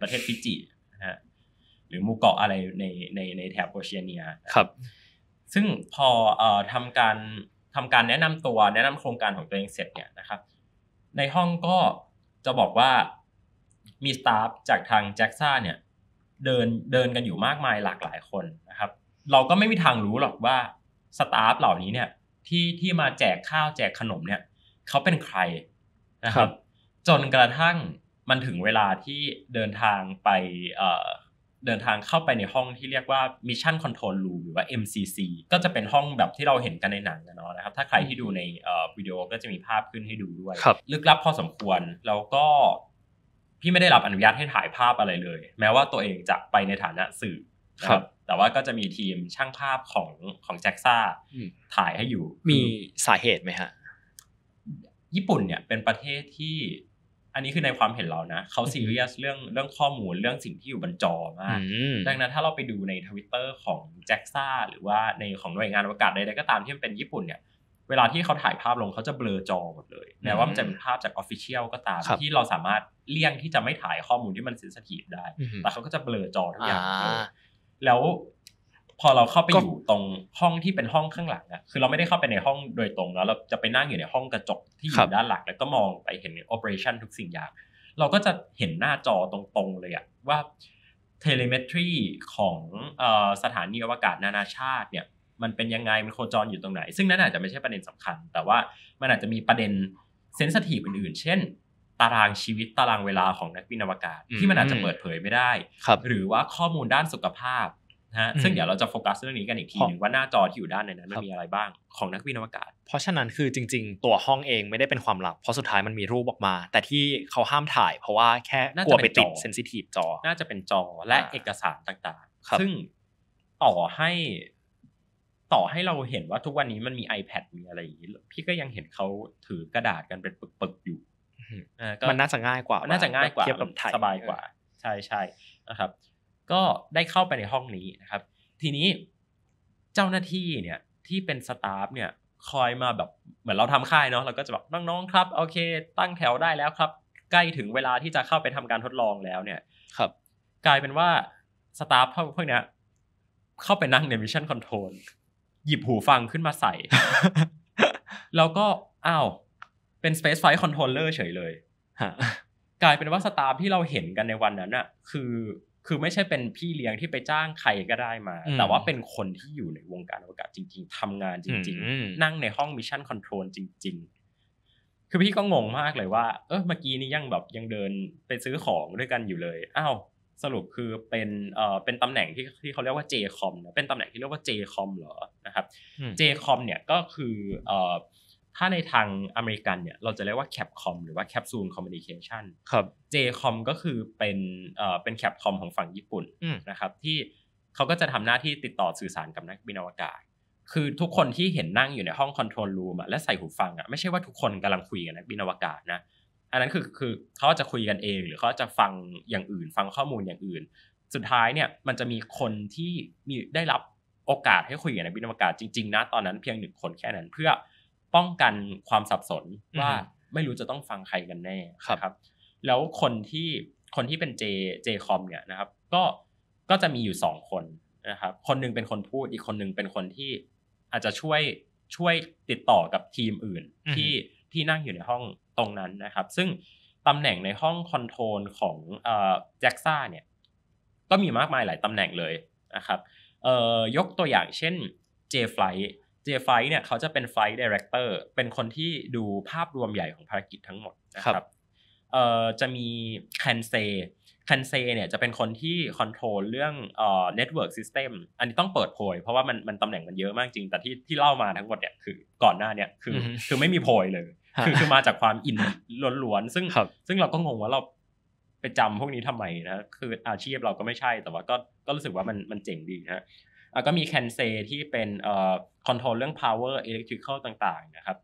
ประเทศฟิจินะฮะหรือหมู่เกาะอะไรในในในแถบโอเชียเนียครับ ซึ่งพอทำทำการทำการแนะนำตัวแนะนำโครงการของตัวเองเสร็จเนี่ยนะครับ ในห้องก็จะบอกว่ามีสตาฟจากทางแจ็กซ่าเนี่ยเดินเดินกันอยู่มากมายหลากหลายคนนะครับ เราก็ไม่มีทางรู้หรอกว่าสตาฟเหล่านี้เนี่ยที่ที่มาแจกข้าวแจกขนมเนี่ย เขาเป็นใครนะครับ จนกระทั่งมันถึงเวลาที่เดินทางไปเดินทางเข้าไปในห้องที่เรียกว่า Mission Control Room หรือว่า MCC ก็จะเป็นห้องแบบที่เราเห็นกันในหนังนะเนาะนะครับ ถ้าใครที่ดูในวิดีโอก็จะมีภาพขึ้นให้ดูด้วย ลึกลับพอสมควร แล้วก็พี่ไม่ได้รับอนุญาตให้ถ่ายภาพอะไรเลย แม้ว่าตัวเองจะไปในฐานะสื่อครับ แต่ว่าก็จะมีทีมช่างภาพของของแจ็กซ่าถ่ายให้อยู่ มีสาเหตุไหมฮะ ญี่ปุ่นเนี่ยเป็นประเทศที่อันนี้คือในความเห็นเรานะเขาซีเรียสเรื่องเรื่องข้อมูลเรื่องสิ่งที่อยู่บนจอมากดังนั้นถ้าเราไปดูในทวิตเตอร์ของแจ็กซ่าหรือว่าในของหน่วยงานอวกาศใดๆก็ตามที่มันเป็นญี่ปุ่น เนี่ย เวลาที่เขาถ่ายภาพลงเขาจะเบลอจอหมดเลยแม้ว่ามันจะเป็นภาพจากออฟฟิเชียลก็ตามที่เราสามารถเลี่ยงที่จะไม่ถ่ายข้อมูลที่มันเซนสกีฟได้แต่เขาก็จะเบลอจอทุกอย่างแล้วพอเราเข้าไปอยู่ตรงห้องที่เป็นห้องข้างหลังอะคือเราไม่ได้เข้าไปในห้องโดยตรงแล้วเราจะไปนั่งอยู่ในห้องกระจกที่อยู่ด้านหลังแล้วก็มองไปเห็นโอเปอเรชั่นทุกสิ่งอย่าง เราก็จะเห็นหน้าจอตรงๆเลยอะว่าเทเลเมตรีของสถานีอวกาศนานาชาติเนี่ยมันเป็นยังไงมันโคจรอยู่ตรงไหนซึ่งนั่นอาจจะไม่ใช่ประเด็นสำคัญ แต่ว่ามันอาจจะมีประเด็นเซนสทีฟอื่นๆเช่น ตารางชีวิตตารางเวลาของนักบินอวกาศ ที่มันอาจจะเปิดเผยไม่ได้หรือว่าข้อมูลด้านสุขภาพนะฮะซึ่งเดี๋ยวเราจะโฟกัสเรื่องนี้กันอีกทีหนึ่งว่าหน้าจอที่อยู่ด้านในนั้น มันมีอะไรบ้างของนักบินอวกาศ เพราะฉะนั้นคือจริง ๆ ตัวห้องเองไม่ได้เป็นความลับเพราะสุดท้ายมันมีรูปออกมา แต่ที่เขาห้ามถ่ายเพราะว่าแค่กลัวไปติดเซนซิทีฟจอ น่าจะเป็นจอและเอกสารต่างๆซึ่งต่อให้ ต่อให้เราเห็นว่าทุกวันนี้มันมี iPad มีอะไรอย่างนี้พี่ก็ยังเห็นเขาถือกระดาษกันเป็นปึกๆอยู่มันน่าจะง่ายกว่า น่าจะง่ายกว่าเทียบกับสบายกว่า ใช่ใช่นะครับก็ได้เข้าไปในห้องนี้นะครับ ทีนี้เจ้าหน้าที่เนี่ยที่เป็นสตาฟเนี่ย คอยมาแบบเหมือนเราทำค่ายเนาะเราก็จะแบบน้องๆครับ โอเค ตั้งแถวได้แล้วครับ ใกล้ถึงเวลาที่จะเข้าไปทำการทดลองแล้วเนี่ยครับ กลายเป็นว่าสตาฟพวกเนี้ยเข้าไปนั่งในมิชชั่นคอนโทรลหยิบหูฟังขึ้นมาใส่แล้วก็อ้าวเป็น Space Flight Controller เฉยเลยกลายเป็นว่าสตาฟที่เราเห็นกันในวันนั้นอะคือคือไม่ใช่เป็นพี่เลี้ยงที่ไปจ้างใครก็ได้มา แต่ว่าเป็นคนที่อยู่ในวงการอวกาศจริง ๆ ทำงานจริง ๆ นั่งในห้องมิชชั่นคอนโทรลจริง ๆ คือพี่ก็งงมากเลยว่า เออเมื่อกี้นี้ยังแบบยังเดินไปซื้อของด้วยกันอยู่เลย อ้าว สรุปคือเป็น เอ่อ เป็นตำแหน่งที่ที่เขาเรียกว่า j จคอนเป็นตำแหน่งที่เรียกว่า j คอมเหรอ นะครับ j คอมเนี่ยก็คือเอ่อถ้าในทางอเมริกันเนี่ยเราจะเรียกว่าแคปคอมหรือว่าแคปซูลคอมมิวนิเคชันครับ JCOM ก็คือเป็นเอ่อเป็นแคปคอมของฝั่งญี่ปุ่นนะครับที่เขาก็จะทำหน้าที่ติดต่อสื่อสารกับนักบินอวกาศ คือทุกคนที่เห็นนั่งอยู่ในห้องคอนโทรลรูมและใส่หูฟังอ่ะไม่ใช่ว่าทุกคนกำลังคุยกับนักบินอวกาศนะอันนั้นคือคือเขาจะคุยกันเอง หรือเขาจะฟังอย่างอื่น ฟังข้อมูลอย่างอื่น สุดท้ายเนี่ยมันจะมีคนที่มีได้รับโอกาสให้คุยกับนักบินอวกาศ จริงๆนะตอนนั้นเพียงหนึ่งคนแค่นั้นเพื่อป้องกันความสับสนว่าไม่รู้จะต้องฟังใครกันแน่ครับ แล้วคนที่คนที่เป็นเจเจคอมเนี่ยนะครับ ก็ก็จะมีอยู่สองคนนะครับคนนึงเป็นคนพูด อีกคนนึงเป็นคนที่อาจจะช่วยช่วยติดต่อกับทีมอื่น ที่ที่นั่งอยู่ในห้องตรงนั้นนะครับ ซึ่งตำแหน่งในห้องคอนโทรลของแจ็กซ่าเนี่ยก็มีมากมายหลายตำแหน่งเลยนะครับยกตัวอย่างเช่น J-Flight เจไฟเนี่ยเขาจะเป็นไฟดีเรคเตอร์เป็นคนที่ดูภาพรวมใหญ่ของภารกิจทั้งหมดนะครับ เอ่อจะมีแคนเซคันเซเนี่ยจะเป็นคนที่คอนโทรลเรื่องเอ่อเน็ตเวิร์กซิสเต็มอันนี้ต้องเปิดโพยเพราะว่ามันมันตำแหน่งมันเยอะมากจริง แต่ที่ที่เล่ามาทั้งหมดเนี่ยคือก่อนหน้าเนี่ยคือคือไม่มีโพยเลย คือคือมาจากความอินล้วนๆซึ่งซึ่งเราก็งงว่าเราไปจำพวกนี้ทำไมนะ คืออาชีพเราก็ไม่ใช่แต่ว่าก็ก็รู้สึกว่ามันมันเจ๋งดีนะก็มีแคนเซที่เป็นเอ่อคอนโทรลเรื่อง power electrical ต่างๆ นะครับ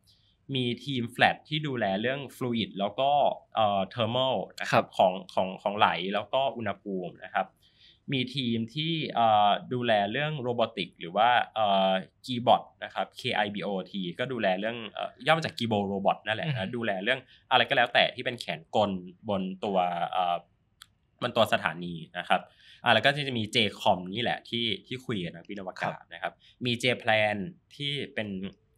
มีทีมแฟลตที่ดูแลเรื่องฟลูอิดแล้วก็เอ่อ t ทอร์มลนะครับของของของไหลแล้วก็อุณหภูมินะครับ มีทีมที่ดูแลเรื่องโรบอติกหรือว่ากีบอ keyboard นะครับ KIBOT ก็ดูแลเรื่องย่อมาจากกี r d โรบอ t นั่นแหละนะดูแลเรื่องอะไรก็แล้วแต่ที่เป็นแขนกลบนตัวบนตัวสถานีนะครับอ่าแล้วก็จะมี j คอมนี่แหละที่ที่คุยกันนะพี่นวักานะครับ มี J แพลนที่เป็น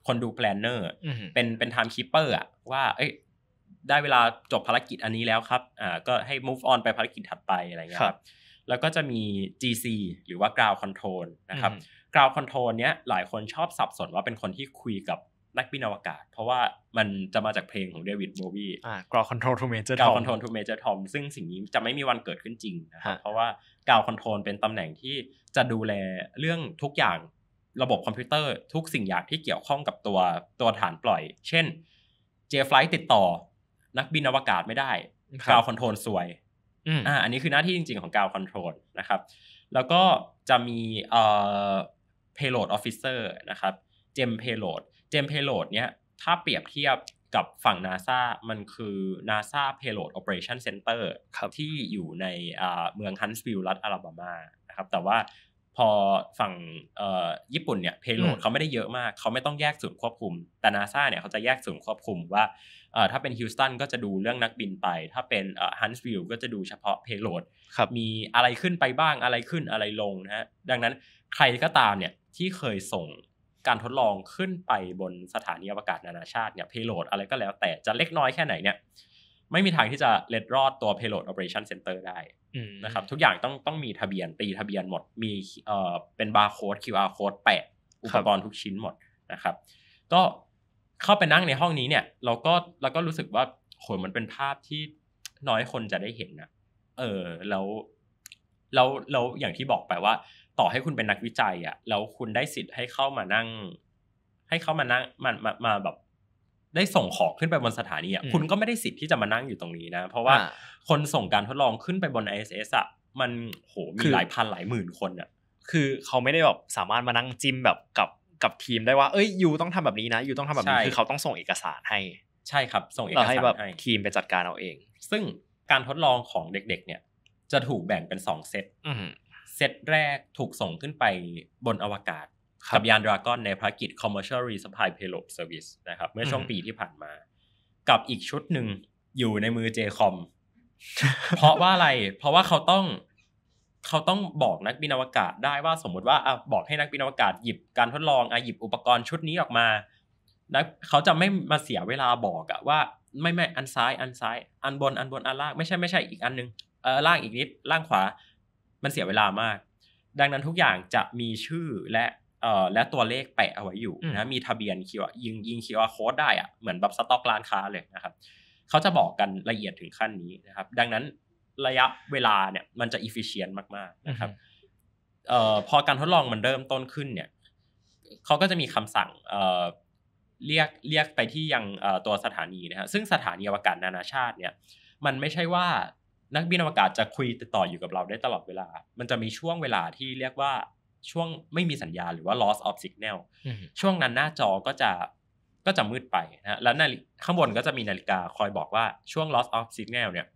คนดูแพลนเนอร์เป็นเป็นไทม์คีเปอร์อะว่า เอ้ย ได้เวลาจบภารกิจอันนี้แล้วครับอ่า ก็ให้ move on ไปภารกิจถัดไปอะไรเงี้ยครับแล้วก็จะมี GC หรือว่า ground control นะครับ ground control เนี้ย หลายคนชอบสับสนว่าเป็นคนที่คุยกับนักบินอวกาศ เพราะว่ามันจะมาจากเพลงของเดวิดโบวีอ่ากราวคอนโทรลทูเมเจอร์ทอมกราวคอนโทรลทูเมเจอร์ทอมซึ่งสิ่งนี้จะไม่มีวันเกิดขึ้นจริงนะครับเพราะว่ากราวคอนโทรลเป็นตำแหน่งที่จะดูแลเรื่องทุกอย่างระบบคอมพิวเตอร์ทุกสิ่งอย่างที่เกี่ยวข้องกับตัวตัวฐานปล่อย เช่นเจฟไลท์ติดต่อ นักบินอวกาศไม่ได้กราวคอนโทรลสวยอ่าอันนี้คือหน้าที่จริง ๆของกราวคอนโทรลนะครับแล้วก็จะมีเอ่อ payload officer นะครับ gem payload เจมเพโลดเนี่ยถ้าเปรียบเทียบกับฝั่ง NASA มันคือ NASA Payload Operation Center ที่อยู่ในเมืองฮันส์ v ิล l ์รัฐอลาบามานะครับแต่ว่าพอฝั่งญี่ปุ่นเนี่ยเพโลดเขาไม่ได้เยอะมากเขาไม่ต้องแยกส่วนควบคุมแต่นาซาเนี่ยเขาจะแยกส่วนควบคุมว่าถ้าเป็นฮิวสตันก็จะดูเรื่องนักบินไป ถ้าเป็นฮันส์วิลก็จะดูเฉพาะเพโลดมีอะไรขึ้นไปบ้างอะไรขึ้นอะไรลงนะฮะดังนั้นใครก็ตามเนี่ยที่เคยส่งการทดลองขึ้นไปบนสถานีอวกาศนานาชาติเนี่ยเพโลดอะไรก็แล้วแต่จะเล็กน้อยแค่ไหน เนี่ย ไม่มีทางที่จะเล็ดรอดตัว payload operation center ได้นะครับ ทุกอย่างต้องต้องมีทะเบียนตีทะเบียนหมดมีเอ่อเป็นบาร์โค้ด QR code แปะอุปกรณ์ทุกชิ้นหมดนะครับ ก็เข้าไปนั่งในห้องนี้เนี่ย เราก็เราก็รู้สึกว่าโหมันเป็นภาพที่น้อยคนจะได้เห็นนะเออแล้วแล้วแล้วอย่างที่บอกไปว่าต่อให้คุณเป็นนักวิจัยอะแล้วคุณได้สิทธิ์ให้เข้ามานั่ง ให้เข้ามานั่งมามามาแบบ ได้ส่งของขึ้นไปบนสถานีอ่ะคุณก็ไม่ได้สิทธิ์ที่จะมานั่งอยู่ตรงนี้นะ เพราะว่า คนส่งการทดลองขึ้นไปบน ISS อ่ะ มันโห มีหลายพันหลายหมื่นคนอ่ะ คือเขาไม่ได้แบบสามารถมานั่งจิ้มแบบกับกับทีมได้ว่า เอ้ยยูต้องทำแบบนี้นะยูต้องทำแบบนี้ คือเขาต้องส่งเอกสารให้ ใช่ครับ ส่งเอกสารให้แบบทีมไปจัดการเอาเอง ซึ่งการทดลองของเด็ก ๆ เนี่ย จะถูกแบ่งเป็นสองเซตเซตแรกถูกส่งขึ้นไปบนอวกาศกับยานดราก้อนในภารกิจ Commercial Resupply Payload Service นะครับ เมื่อช่วงปีที่ผ่านมา กับอีกชุดหนึ่งอยู่ในมือ JCOM เพราะว่าอะไร เพราะว่าเขาต้อง เขาต้องบอกนักบินอวกาศได้ว่าสมมติว่าอบอกให้นักบินอวกาศหยิบการทดลองอหยิบอุปกรณ์ชุดนี้ออกมาแล้วเขาจะไม่มาเสียเวลาบอกอะว่าไม่ไม่อันซ้ายอันซ้ายอันบนอันบนอันล่างไม่ใช่ไม่ใช่อีกอันนึงเออล่างอีกนิดล่างขวามันเสียเวลามาก ดังนั้นทุกอย่างจะมีชื่อและเอ่อและตัวเลขแปะเอาไว้อยู่นะมีทะเบียนคิวยิงยิงคิวอาร์โค้ดได้อะเหมือนแบบสต็อกร้านค้าเลยนะครับเขาจะบอกกันละเอียดถึงขั้นนี้นะครับ ดังนั้นระยะเวลาเนี่ย มันจะอิฟฟิเชนยนมากๆนะครับเอ่อพอการทดลองมันเริ่มต้นขึ้นเนี่ยเขาก็จะมีคำสั่งเอ่อเรียกเรียกไปที่ยังตัวสถานีนะครซึ่งสถานีอวกาศนานาชาติเนี่ย มันไม่ใช่ว่านักบินอวกาศจะคุยติดต่ออยู่กับเราได้ตลอดเวลา มันจะมีช่วงเวลาที่เรียกว่าช่วงไม่มีสัญญาณหรือว่า loss of signal ช่วงนั้นหน้าจอก็จะก็จะมืดไปนะ แล้วนาฬิข้างบนก็จะมีนาฬิกา คอยบอกว่าช่วง loss of signal เนี่ย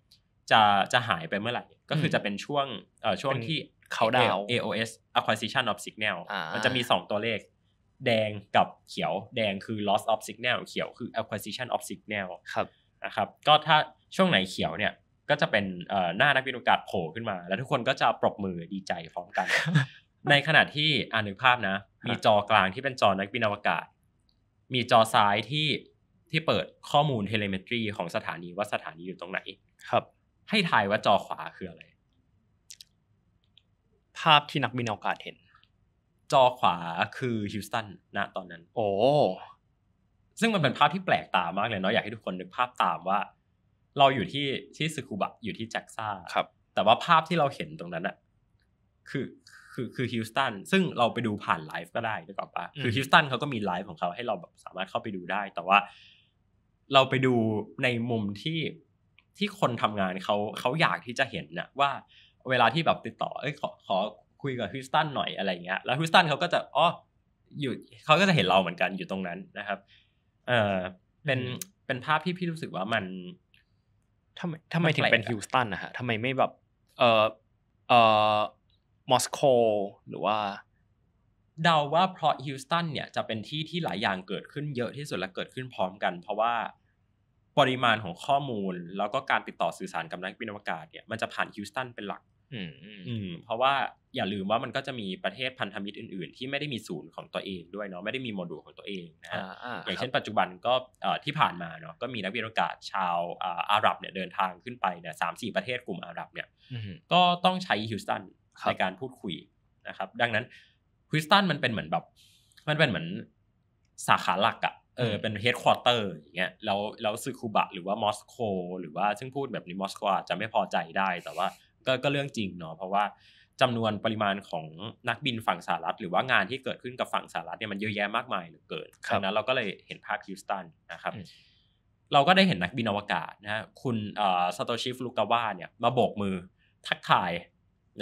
จะจะหายไปเมื่อไหร่ก็คือจะเป็นช่วงเอ่อช่วงที่เขาดาว AOS acquisition of signal มันจะมี2ตัวเลขแดงกับเขียว แดงคือ loss of signal เขียวคือ acquisition of signal ครับนะครับ ก็ถ้าช่วงไหนเขียวเนี่ยก็จะเป็นหน้านักบินอวกาศโผล่ขึ้นมาแล้ว ทุกคนก็จะปรบมือดีใจพร้อมกันในขณะที่อ่านึกภาพนะ มีจอกลางที่เป็นจอนักบินอวกาศ มีจอซ้ายที่ที่เปิดข้อมูลเทเลเมตรี ของสถานีว่าสถานีอยู่ตรงไหนครับ ให้ถ่ายว่าจอขวาคืออะไร ภาพที่นักบินอวกาศเห็น จอขวาคือฮิวสตันณตอนนั้น โอ้ซึ่งมันเป็นภาพที่แปลกตามากเลยเนาะอยากให้ทุกคนนึกภาพตามว่าเราอยู่ที่ที่สึคุบะอยู่ที่แจ็กซ่าครับ แต่ว่าภาพที่เราเห็นตรงนั้นอะคือคือคือฮิวสตันซึ่งเราไปดูผ่านไลฟ์ก็ได้วยกออปะคือฮิวสตันเขาก็มีไลฟ์ของเขาให้เราแบบสามารถเข้าไปดูได้ แต่ว่าเราไปดูในมุมที่ที่คนทำงานเขาเขาอยากที่จะเห็นนะว่า เวลาที่แบบติดต่อเอ้ยขอขอคุยกับฮิวสตันหน่อยอะไรเงี้ย แล้วฮิวสตันเขาก็จะอ๋ออยู่เขาก็จะเห็นเราเหมือนกันอยู่ตรงนั้นนะครับ เออเป็นเป็นภาพที่พี่รู้สึกว่ามันทำไมทำไมถึงเป็นฮิวสตันนะฮะ ทำไมไม่แบบเออเออมอสโกหรือว่า เดาว่าเพราะฮิวสตันเนี่ยจะเป็นที่ที่หลายอย่างเกิดขึ้นเยอะที่สุดและเกิดขึ้นพร้อมกัน เพราะว่าปริมาณของข้อมูลแล้วก็การติดต่อสื่อสารกับนักบินอวกาศเนี่ยมันจะผ่านฮิวสตันเป็นหลักอืมเพราะว่าอย่าลืมว่ามันก็จะมีประเทศพันธมิตรอื่นๆที่ไม่ได้มีศูนย์ของตัวเองด้วยเนาะไม่ได้มีโมดูลของตัวเองนะอย่างเช่น ปัจจุบันก็ที่ผ่านมาเนาะก็มีนักวิทยาศาสตร์ชาวอาหรับเนี่ยเดินทางขึ้นไปเนี่ยสามสี่ประเทศกลุ่มอาหรับเนี่ยก็ต้องใช้ฮิวสตันในการพูดคุยนะครับดังนั้นฮิวสตันมันเป็นเหมือนแบบมันเป็นเหมือนสาขาหลักอะเออเป็นเฮดคอร์เตอร์อย่างเงี้ยแล้วแล้วซึคูบะหรือว่ามอสโกหรือว่าซึ่งพูดแบบนี้มอสโกอาจจะไม่พอใจได้แต่ว่าก็ก็เรื่องจริงเนาะเพราะว่าจำนวนปริมาณของนักบินฝั่งสหรัฐหรือว่างานที่เกิดขึ้นกับฝั่งสหรัฐเนี่ยมันเยอะแยะมากมายเหลือเกินดังนั้นเราก็เลยเห็นภาพฮิวสตันนะครับเราก็ได้เห็นนักบินอวกาศนะฮะคุณซาโตชิฟลูกาวาเนี่ยมาโบกมือทักทาย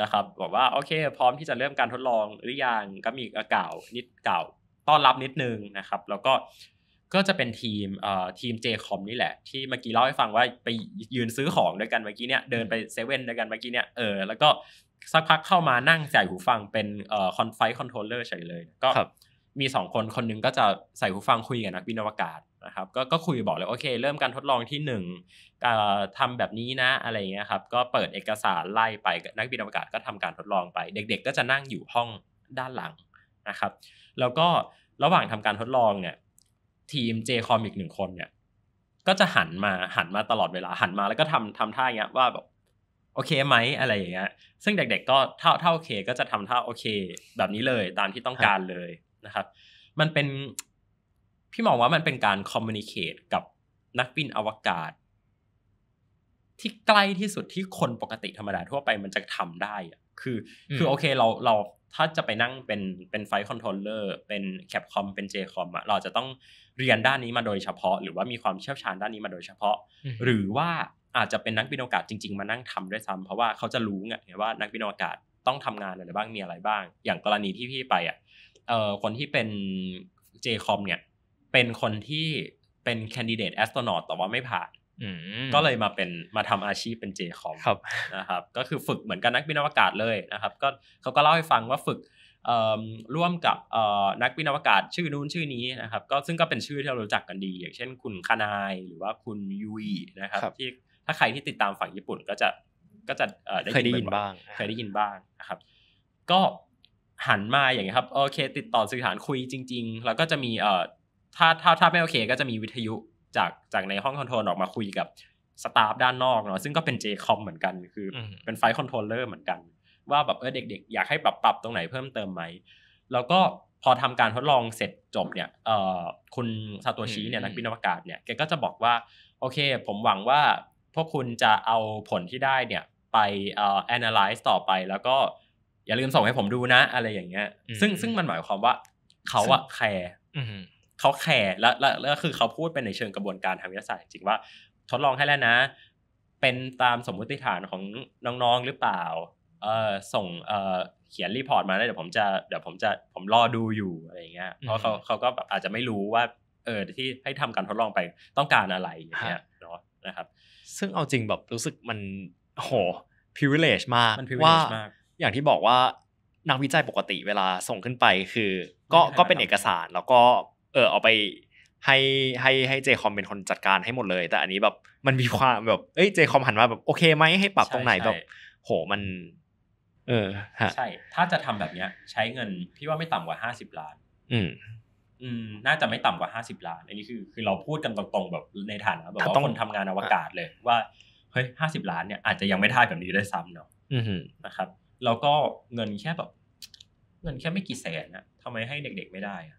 นะครับ บอกว่าโอเค พร้อมที่จะเริ่มการทดลองหรือยังก็มีกล่าวนิดกล่าวต้อนรับนิดนึงนะครับ แล้วก็ก็จะเป็นทีมเอ่อทีมเจคอมนี่แหละที่เมื่อกี้เล่าให้ฟังว่าไปยืนซื้อของด้วยกันเมื่อกี้เนี่ยเดินไปเซเว่นด้วยกันเมื่อกี้เนี่ยเออแล้วก็สักพักเข้ามานั่งใส่หูฟังเป็นเอ่อคอนไฟคอนโทรลเลอร์เฉยเลยก็มีสองคนคนนึงก็จะใส่หูฟังคุยกับนักบินอวกาศนะครับก็ก็คุยบอกเลยโอเคเริ่มการทดลองที่หนึ่งทำแบบนี้นะอะไรเงี้ยครับ ก็เปิดเอกสารไล่ไปนักบินอวกาศก็ทำการทดลองไปเด็กๆ ก็จะนั่งอยู่ห้องด้านหลังนะครับ แล้วก็ระหว่างทำการทดลองเนี่ยทีมเจคอมอีกหนึ่งคนเนี่ย ก็จะหันมาหันมาตลอดเวลาหันมา แล้วก็ทำทำท่าอย่างเงี้ย ว่าแบบโอเคไหมอะไรอย่างเงี้ย ซึ่งเด็กๆ ก็เท่าเท่าโอเค ก็จะทำท่าโอเค แบบนี้เลยตามที่ต้องการเลยนะครับ มันเป็นพี่มองว่ามันเป็นการคอมมูนิเคตกับนักบินอวกาศ ที่ใกล้ที่สุดที่คนปกติธรรมดาทั่วไปมันจะทำได้อะคือ คือโอเคเราเราถ้าจะไปนั่งเป็นเป็นไฟคอนโทรลเลอร์เป็นแคปคอมเป็นเจคอมอะเราจะต้องเรียนด้านนี้มาโดยเฉพาะหรือว่ามีความเชี่ยวชาญด้านนี้มาโดยเฉพาะ หรือว่าอาจจะเป็นนักบินอวกาศจริงๆมานั่งทำด้วยซ้ำเพราะว่าเขาจะรู้ไงว่า นักบินอวกาศต้องทำงานอะไรบ้างมีอะไรบ้าง อย่างกรณีที่พี่ไปอ่ะเอ่อคนที่เป็นเจคอมเนี่ย เป็นคนที่เป็นแคนดิเดตแอสโตรนอตแต่ว่าไม่ผ่านก็เลยมาเป็นมาทำอาชีพเป็นเจคอมนะครับ ก็คือฝึกเหมือนกันนักบินอวกาศเลยนะครับก็เขาก็เล่าให้ฟังว่าฝึกร่วมกับนักวินอวกาศชื่อนู้นชื่อนี้นะครับ ก็ซึ่งก็เป็นชื่อที่เรารู้จักกันดี อย่างเช่น คุณคานายหรือว่าคุณยุยนะครับที่ถ้าใครที่ติดตามฝั่งญี่ปุ่น ก็จะก็จะได้ยินบ้างเคยได้ยินบ้างนะครับ ก็หันมาอย่างเงี้ยครับโอเค ติดต่อสื่อสารคุยจริง ๆ แล้วก็จะมีเอ่อถ้าถ้าถ้าไม่โอเค ก็จะมีวิทยุจากจากในห้องคอนโทรลออกมาคุยกับสตาฟด้านนอกเนาะซึ่งก็เป็นเจคอมเหมือนกัน คือ เป็นไฟคอนโทรลเลอร์เหมือนกันว่าแบบเออเด็กๆอยากให้ปรับปรับตรงไหนเพิ่มเติมไหมแล้วก็พอทำการทดลองเสร็จจบเนี่ยเอ่อคุณซาตัวช้เนี่ยนักบินอวกาศเนี่ยแกก็จะบอกว่า โอเค ผมหวังว่า พวกคุณจะเอาผลที่ได้เนี่ย ไปเอ่อ analyze ต่อไปแล้วก็อย่าลืมส่งให้ผมดูนะ อะไรอย่างเงี้ย ซึ่งซึ่งมันหมายความว่าเขาอะแคร์เขาแคร์แล้วแล้วคือเขาพูดเป็นในเชิงกระบวนการทางวิทยาศาสตร์ จริงว่าทดลองให้แล้วนะ เป็นตามสมมติฐานของน้องๆหรือเปล่าเออส่งเออเขียนรีพอร์ตมาแล้วเดี๋ยวผมจะเดี๋ยวผมจะผมรอดูอยู่อะไรเงี้ยเพราะเขาเขาก็แบบอาจจะไม่รู้ว่าเออที่ให้ทำการทดลองไปต้องการอะไรอย่างเงี้ยเนาะนะครับซึ่งเอาจริงแบบรู้สึกมันโหพิเวลเลชมากว่าอย่างที่บอกว่านักวิจัยปกติเวลาส่งขึ้นไปคือ ก็ก็เป็นเอกสารแล้วก็เออเอาไปให้ให้ให้เจคอมเป็นคนจัดการให้หมดเลย แต่อันนี้แบบมันมีความแบบเอ้ยเจคอมหันมาแบบโอเคไหมให้ปรับตรงไหนแบบโหมันเออใช่ ถ้าจะทำแบบเนี้ย ใช้เงินพี่ว่าไม่ต่ำกว่าห้าสิบล้าน อืม อืม น่าจะไม่ต่ำกว่าห้าสิบล้าน อันนี้คือคือเราพูดกันตรง ๆ แบบในฐานะแบบว่าคนทำงานอวกาศเลย ว่าเฮ้ยห้าสิบล้านเนี่ยอาจจะยังไม่ได้แบบนี้ได้ซ้ำเนาะนะครับแล้วก็เงินแค่แบบ เงินแค่ไม่กี่แสนนะทำไมให้เด็ก ๆไม่ได้อะ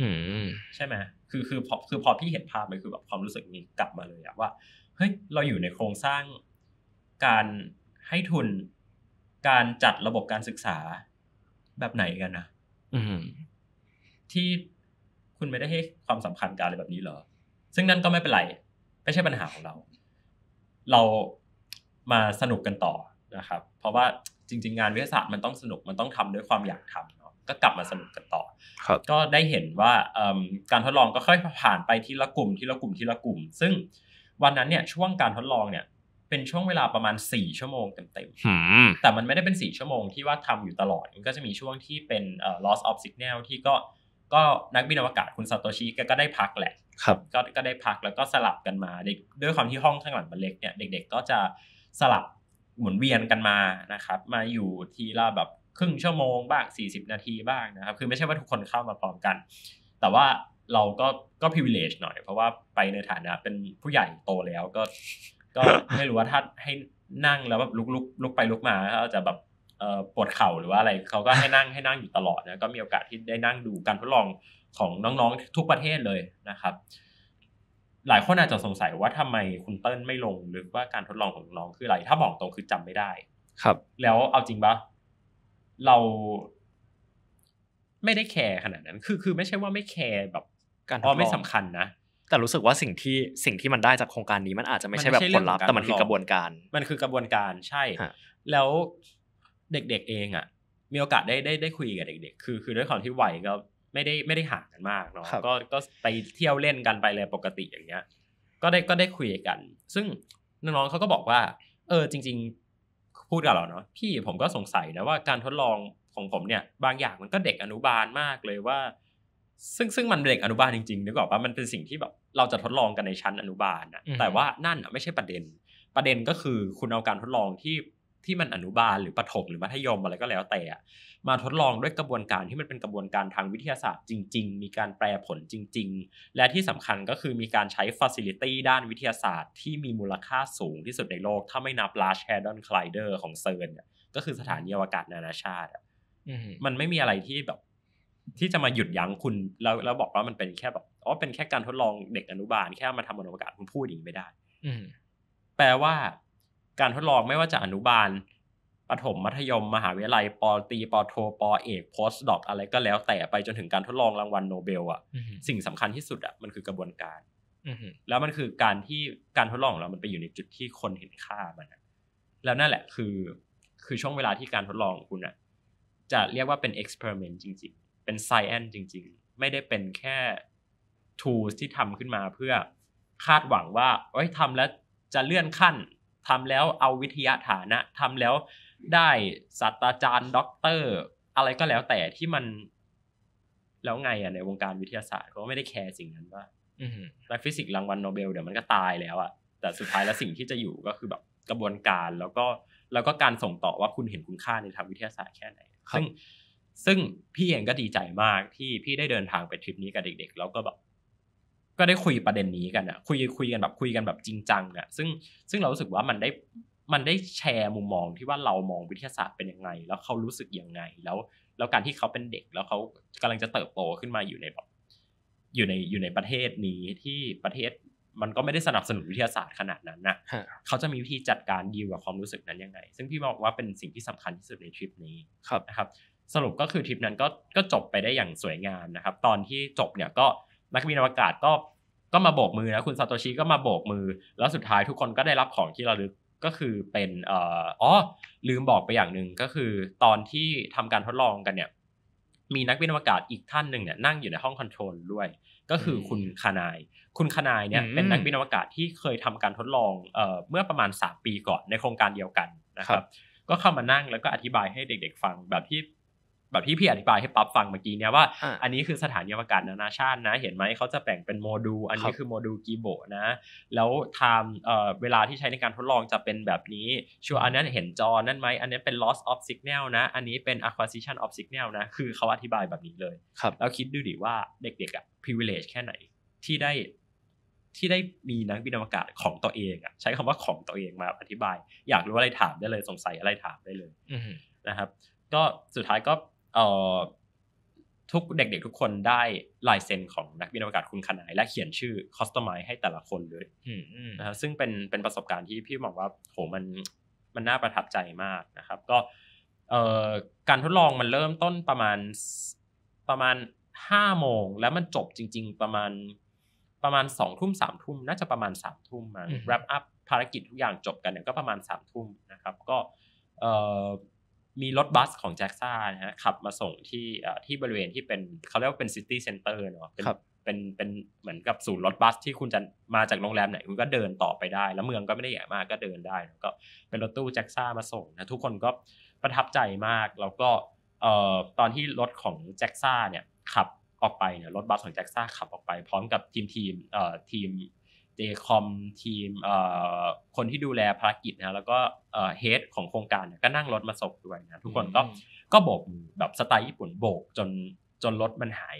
อืมใช่ไหมคือคือพอคือพอพี่เห็นภาพมันคือแบบความรู้สึกนี้กลับมาเลยอะว่าเฮ้ยเราอยู่ในโครงสร้างการให้ทุนการจัดระบบการศึกษาแบบไหนกันนะที่คุณไม่ได้ให้ความสำคัญกับอะไรแบบนี้เหรอ ซึ่งนั่นก็ไม่เป็นไรไม่ใช่ปัญหาของเรา เรามาสนุกกันต่อนะครับเพราะว่าจริง ๆ งานวิทยาศาสตร์มันต้องสนุกมันต้องทำด้วยความอยากทำเนาะก็กลับมาสนุกกันต่อก็ได้เห็นว่าการทดลองก็ค่อยผ่านไปทีละกลุ่มทีละกลุ่มทีละกลุ่ม ซึ่งวันนั้นเนี่ย ช่วงการทดลองเนี่ยเป็นช่วงเวลาประมาณสี่ชั่วโมงเต็มๆแต่มันไม่ได้เป็นสี่ชั่วโมงที่ว่าทำอยู่ตลอด มันก็จะมีช่วงที่เป็น loss of signal ที่ก็ก็นักบินอวกาศคุณซาโตชิก็ได้พักแหละ ครับ ก็ก็ได้พักแล้วก็สลับกันมาด้วยความที่ห้องข้างหลังมันเล็กเนี่ยเด็กๆก็จะสลับหมุนเวียนกันมานะครับ มาอยู่ทีละแบบครึ่งชั่วโมง บ้าง40นาทีบ้างนะครับ คือไม่ใช่ว่าทุกคนเข้ามาพร้อมกัน แต่ว่าเราก็ก็พิเวล l e g หน่อย เพราะว่าไปในฐานะเป็นผู้ใหญ่โตแล้วก็ก็ไม่รู้ว่าถ้าให้นั่งแล้วแบบลุกลุกลุกไปลุกมาเขาจะแบบปวดเข่าหรือว่าอะไรเขาก็ให้นั่งให้นั่งอยู่ตลอดนะก็มีโอกาสที่ได้นั่งดูการทดลองของน้องๆทุกประเทศเลยนะครับ หลายคนอาจจะสงสัยว่าทำไมคุณเติ้ลไม่ลงหรือว่าการทดลองของน้องคืออะไรถ้าบอกตรงคือจำไม่ได้ ครับ แล้วเอาจริงปะเราไม่ได้แคร์ขนาดนั้น คือ คือไม่ใช่ว่าไม่แคร์แบบการอ๋อไม่สำคัญนะแต่รู้สึกว่าสิ่งที่สิ่งที่มันได้จากโครงการนี้ มันอาจจะไม่ใช่แบบผลลัพธ์แต่มันคือกระบวนการ มันคือกระบวนการใช่ แล้วเด็กๆ เองอ่ะ มีโอกาสได้ได้ได้คุยกับเด็กๆคือคือด้วยความที่ไหวก็ไม่ได้ไม่ได้ห่างกันมากเนาะก็ก็ไปเที่ยวเล่นกันไปเลยปกติอย่างเงี้ย ก็ได้ก็ได้คุยกัน ซึ่งน้องๆเขาก็บอกว่า เออจริงๆพูดกับเราเนาะพี่ผมก็สงสัยนะว่า การทดลองของผมเนี่ย บางอย่างมันก็เด็กอนุบาลมากเลยว่าซึ่งซึ่งมันเด็กอนุบาลจริงๆนึกออกว่ามันเป็นสิ่งที่แบบเราจะทดลองกันในชั้นอนุบาลนะแต่ว่านั่นไม่ใช่ประเด็น ประเด็นก็คือคุณเอาการทดลองที่ที่มันอนุบาลหรือประถมหรือมัธยมอะไรก็แล้วแต่มาทดลองด้วยกระบวนการที่มันเป็นกระบวนการทางวิทยาศาสตร์จริง ๆ มีการแปรผลจริง ๆ และที่สำคัญก็คือมีการใช้ฟัซิลิตี้ด้านวิทยาศาสตร์ที่มีมูลค่าสูงที่สุดในโลก ถ้าไม่นับลาชแฮดอนคลายเดอร์ของเซิร์นก็คือสถานีอวกาศนานาชาติมันไม่มีอะไรที่แบบที่จะมาหยุดยั้งคุณแล้วแล้วบอกว่ามันเป็นแค่แบบอ๋อเป็นแค่การทดลองเด็กอนุบาลแค่มาทำอนุวกาศคุณพูดอย่างนี้ไม่ได้อืแปลว่าการทดลองไม่ว่าจะอนุบาลประถมมัธยมมหาวิทยาลัยปตีปโทปเอกโพสต์ดอกอะไรก็แล้วแต่ไปจนถึงการทดลองรางวัลโนเบลอะสิ่งสำคัญที่สุดอะมันคือกระบวนการแล้วมันคือการที่การทดลองของเรามันไปอยู่ในจุดที่คนเห็นค่ามันแล้วนั่นแหละคือ คือช่วงเวลาที่การทดลองของคุณอะจะเรียกว่าเป็นเอ็กซ์เพร์เมนต์จริงเป็นไซแอนจริง ๆ ไม่ได้เป็นแค่ทูสที่ทำขึ้นมาเพื่อคาดหวังว่า เอ้ยทำแล้วจะเลื่อนขั้นทำแล้วเอาวิทยาฐานะทำแล้วได้ศาสตราจารย์ด็อกเตอร์อะไรก็แล้วแต่ที่มัน แล้วไงอะในวงการวิทยาศาสตร์เขาไม่ได้แคร์สิ่งนั้น ว่าแต่ฟิสิกส์รางวัลโนเบลเดี๋ยวมันก็ตายแล้วอะแต่สุดท้ายแล้วสิ่งที่จะอยู่ก็คือแบบกระบวนการแล้วก็แล้วก็การส่งต่อว่าคุณเห็นคุณค่าในทางวิทยาศาสตร์แค่ไหนซึ่งซึ่งพี่เองก็ดีใจมากที่พี่ได้เดินทางไปทริปนี้กับเด็ก ๆ แล้วก็แบบก็ได้คุยประเด็นนี้กันอะคุยคุยกันแบบคุยกันแบบจริงจังอะซึ่งซึ่งเรารู้สึกว่ามันได้มันได้แชร์มุมมองที่ว่าเรามองวิทยาศาสตร์เป็นยังไง แล้วเขารู้สึกยังไง แล้วแล้วการที่เขาเป็นเด็กแล้วเขากำลังจะเติบโตขึ้นมาอยู่ในแบบอยู่ในอยู่ในประเทศนี้ที่ประเทศมันก็ไม่ได้สนับสนุนวิทยาศาสตร์ขนาดนั้นนะเขาจะมีวิธีจัดการดีกับความรู้สึกนั้นยังไง ซึ่งพี่บอกว่าเป็นสิ่งที่สำคัญที่สุดในทริปนี้นะครับสรุปก็คือทริปนั้นก็ก็จบไปได้อย่างสวยงามนะครับ ตอนที่จบเนี่ยก็นักบินอวกาศก็ก็มาโบกมือนะคุณซาโตชิก็มาโบกมือ แล้วสุดท้ายทุกคนก็ได้รับของที่ระลึกก็คือเป็นอ๋อลืมบอกไปอย่างหนึ่งก็คือ ตอนที่ทำการทดลองกันเนี่ย มีนักบินอวกาศอีกท่านหนึ่งเนี่ยนั่งอยู่ในห้องคอนโทรลด้วย ก็คือคุณคานาย คุณคานายเนี่ยเป็นนักบินอวกาศที่เคยทำการทดลองเมื่อประมาณ 3 ปีก่อนในโครงการเดียวกันนะครับ ก็เข้ามานั่งแล้วก็อธิบายให้เด็ก ๆ ฟังแบบที่แบบที่พี่อธิบายให้ปั๊บฟังเมื่อกี้เนี่ยว่าอันนี้คือสถานีอวกาศนานาชาติ นะ เห็นไหมเขาจะแบ่งเป็นโมดูลอันนี้คือโมดูลกีโบนะ แล้วไทม์เวลาที่ใช้ในการทดลองจะเป็นแบบนี้ชัวอันนั้นเห็นจอนั่นไหมอันนี้เป็น loss of signal นะอันนี้เป็น acquisition of signal นะคือเขาอธิบายแบบนี้เลยครัแล้วคิดดูดิว่าเด็กๆอะ privilege แค่ไหน ที่ได้ที่ได้มีนักบินอวกาศของตัวเองอะใช้คำว่าของตัวเองมาอธิบาย อยากรู้อะไรถามได้เลยสงสัยอะไรถามได้เลยนะครับ ก็สุดท้ายก็ทุกเด็ก ๆ ทุกคนได้ลายเซ็นของนักบินอวกาศคุณขนายและเขียนชื่อคอสตอมไมให้แต่ละคนเลยนะครับซึ่งเป็นเป็นประสบการณ์ที่พี่มองว่า โหมันมันน่าประทับใจมากนะครับ ก็การทดลองมันเริ่มต้นประมาณประมาณห้าโมงแล้วมันจบจริง ๆ ประมาณประมาณสองทุ่มสามทุ่มน่าจะประมาณสามทุ่มมั้ง wrap up ภารกิจทุกอย่างจบกันเนี่ยก็ประมาณสามทุ่มนะครับ ก็มีรถบัสของแจ็กซ่านะฮะขับมาส่งที่ที่บริเวณที่เป็นเขาเรียกว่าเป็นซิตี้เซ็นเตอร์เนาะเป็นเป็นเป็นเหมือนกับศูนย์รถบัสที่คุณจะมาจากโรงแรมไหนคุณก็เดินต่อไปได้แล้วเมืองก็ไม่ได้ใหญ่มากก็เดินได้ก็เป็นรถตู้แจ็คซ่ามาส่งนะทุกคนก็ประทับใจมากแล้วก็เอ่อตอนที่รถของแจ็คซ่าเนี่ยขับออกไปเนี่ยรถบัสของแจ็คซ่าขับออกไป พร้อมกับทีมทีมเอ่อทีมจคอมทีมคนที่ดูแลภารกิจนะแล้วก็เฮดของโครงการก็นั่งรถมาส่งด้วยนะทุกคนก็ก็โบกแบบสไตล์ญี่ปุ่นโบกจนจนรถมันหาย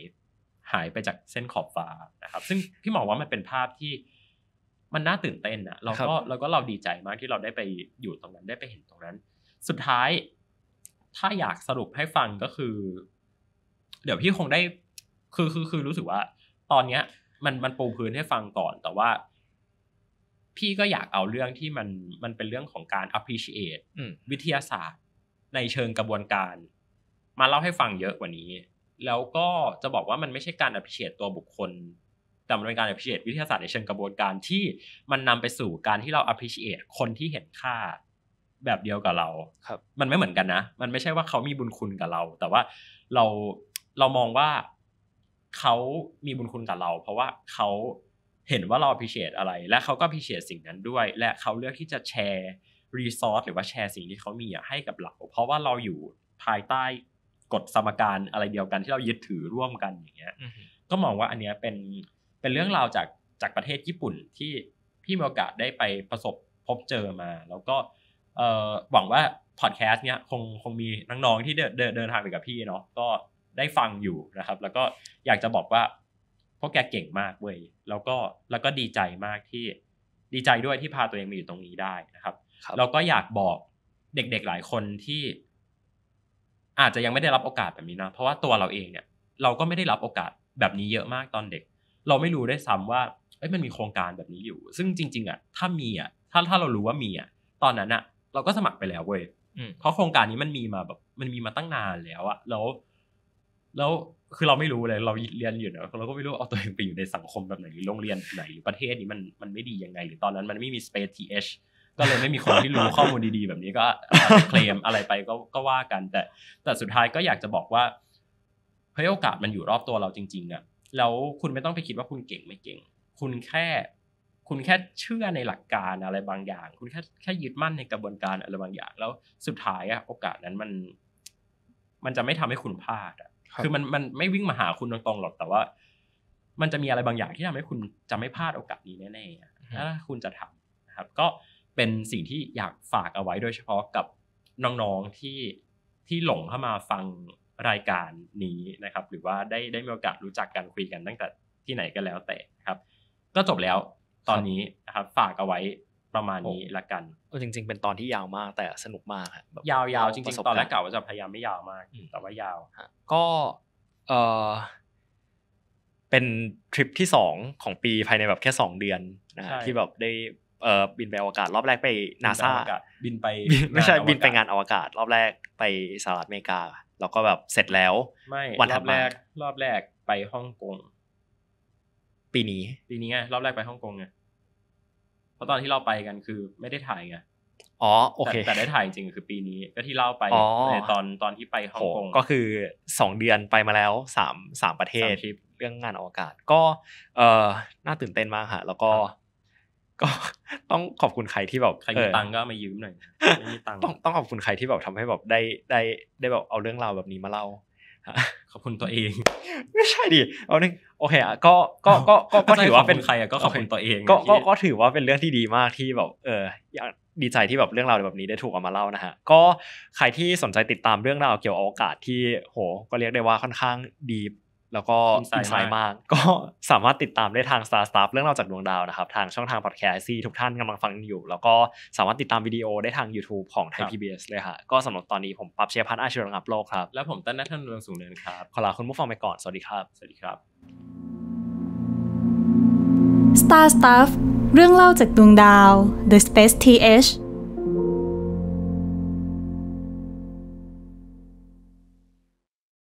หายไปจากเส้นขอบฟ้านะครับ ซึ่งพี่หมอว่ามันเป็นภาพที่มันน่าตื่นเต้นอะเราก็เราก็เราดีใจมากที่เราได้ไปอยู่ตรงนั้นได้ไปเห็นตรงนั้น สุดท้าย ถ้าอยากสรุปให้ฟังก็คือ เดี๋ยวพี่คงได้คือคือคือรู้สึกว่า ตอนเนี้ยมันมันปูพื้นให้ฟังก่อน แต่ว่าพี่ก็อยากเอาเรื่องที่มันมันเป็นเรื่องของการ appreciate วิทยาศาสตร์ในเชิงกระบวนการ มาเล่าให้ฟังเยอะกว่านี้ แล้วก็จะบอกว่ามันไม่ใช่การ appreciate ตัวบุคคลแต่มันเป็นการ appreciate วิทยาศาสตร์ในเชิงกระบวนการที่ มันนำไปสู่การที่เรา appreciate คนที่เห็นค่าแบบเดียวกับเรา ครับ มันไม่เหมือนกันนะ มันไม่ใช่ว่าเขามีบุญคุณกับเรา แต่ว่าเราเรามองว่าเขามีบุญคุณกับเรา เพราะว่าเขาเห็นว่าเราพิเศษอะไร และเขาก็พิเศษสิ่งนั้นด้วย และเขาเลือกที่จะแชร์รีซอสหรือว่าแชร์สิ่งที่เขา มีให้กับเราเพราะว่าเราอยู่ภายใต้กฎสมการอะไรเดียวกันที่เรายึดถือร่วมกันอย่างเงี้ยก็มองว่าอันเนี้ยเป็นเป็นเรื่องราวจากจากประเทศญี่ปุ่นที่พี่มีโอกาสได้ไปประสบพบเจอมา แล้วก็หวังว่าพอดแคสต์เนี้ยคงคงมีน้องๆที่เดินเดินทางไปกับพี่เนาะก็ได้ฟังอยู่นะครับ แล้วก็อยากจะบอกว่าพราะแกเก่งมากเว้ยแล้วก็แล้วก็ดีใจมากที่ ดีใจด้วยที่พาตัวเองมาอยู่ตรงนี้ได้นะครับราแล้วก็อยากบอกเด็กๆหลายคนที่ อาจจะยังไม่ได้รับโอกาสแบบนี้นะเพราะว่าตัวเราเองเนี่ย เราก็ไม่ได้รับโอกาสแบบนี้เยอะมากตอนเด็ก เราไม่รู้ได้ซ้ำว่าเอ้ยมันมีโครงการแบบนี้อยู่ ซึ่งจริง ๆอ่ะถ้ามีอ่ะถ้าถ้าเรารู้ว่ามีอ่ะ ตอนนั้นอ่ะ เราก็สมัครไปแล้วเว้ยเพราะโครงการนี้มันมีมาแบบ มันมีมาตั้งนานแล้วอ่ะแล้วแล้วคือเราไม่รู้เลยเราเรียนอยู่เนาะเราก็ไม่รู้เอาตัวเองไปอยู่ในสังคมแบบไหนหรือโรงเรียนไหนหรือประเทศนี้มันมันไม่ดียังไงหรือตอนนั้น มันไม่มี space th ก็เลยไม่มีคนที่รู้ข้อมูลดีๆ แบบนี้ก็เคลมอะไรไปก็ก็ว่ากันแต่แต่สุดท้ายก็อยากจะบอกว่าเพ้ยโอกาสมันอยู่รอบตัวเราจริงๆอะแล้วคุณไม่ต้องไปคิดว่าคุณเก่งไม่เก่ง คุณแค่คุณแค่เชื่อในหลักการอะไรบางอย่าง คุณแค่แค่ยึดมั่นในกระบวนการอะไรบางอย่าง แล้วสุดท้ายอะโอกาสนั้นมันมันจะไม่ทำให้คุณพลาดอะคือมันมันไม่วิ่งมาหาคุณตรงๆหรอกแต่ว่า มันจะมีอะไรบางอย่างที่ทำให้คุณจะไม่พลาดโอกาสนี้แน่ๆถ้าคุณจะทำนะครับ ก็เป็นสิ่งที่อยากฝากเอาไว้โดยเฉพาะกับน้องๆที่ที่หลงเข้ามาฟังรายการนี้นะครับ หรือว่าได้ได้มีโอกาสรู้จักกันคุยกันตั้งแต่ที่ไหนก็แล้ว แต่ครับ ก็จบแล้วตอนนี้นะครับ ฝากเอาไว้ประมาณนี้ละกันก็จริง ๆ เป็นตอนที่ยาวมาก แต่สนุกมากครับยาวๆจริงๆตอนแรกกว่าจะพยายามไม่ยาวมากแต่ว่ายาวก็เออเป็นทริปที่สองของปีภายในแบบแค่สองเดือนนะที่แบบได้เออบินไปอวกาศ รอบแรกไปนาซาบินไป ไม่ใช่ บินไปงานอวกาศ รอบแรกไปสหรัฐอเมริกา แล้วก็แบบเสร็จแล้วไม่วันแรก รอบแรกไปฮ่องกงปีนี้ปีนี้ไงรอบแรกไปฮ่องกงไงราะตอนที่เราไปกันคือไม่ได้ถ่ายไง อ๋อโอเค แต่ได้ถ่ายจริงคือปีนี้ก็ที่เล่าไปในตอนตอนที่ไปฮ่องกงก็คือ2เดือนไปมาแล้ว3มประเทศเรื่องงานอวกาศก็ เออน่าตื่นเต้นมากค่ะแล้วก็ ก็ต้องขอบคุณใครที่แบบใครมีตังก็มายืมหน่อยมีตังต้องต้องขอบคุณใครที่แบบทำให้แบบได้ได้ได้แบบเอาเรื่องราวแบบนี้มาเล่าขอบคุณตัวเอง ไม่ใช่ดิเอาหนึ่งโอเคอ่ะก็ก็ก็ก็ถือว่าเป็นใครอ่ะก็ขอบคุณตัวเองก็ก็ถือว่าเป็นเรื่องที่ดีมากที่แบบเออดีใจที่แบบเรื่องราวแบบนี้ได้ถูกเอามาเล่านะฮะก็ใครที่สนใจติดตามเรื่องราวเกี่ยวกับโอกาสที่โห ก็เรียกได้ว่าค่อนข้างดีแล้วก็อินไซด์มากก็สามารถติดตามได้ทาง Star s t a f f เรื่องเราจากดวงดาวนะครับทางช่องทางพอดแคสต์ซีทุกท่านกำลังฟังอยู่ แล้วก็สามารถติดตามวิดีโอได้ทาง YouTube ของไทยพีบีเอสเลยค่ะก็สำหรับตอนนี้ผมปรับเชียร์พัฒน์อาชีวรังอัพโลกครับและผมต้นนัทนนท์สูงเนินครับขอลาคุณผู้ฟังไปก่อนสวัสดีครับสวัสดีครับ Star Stuff เรื่องเล่าจากดวงดาว The Space TH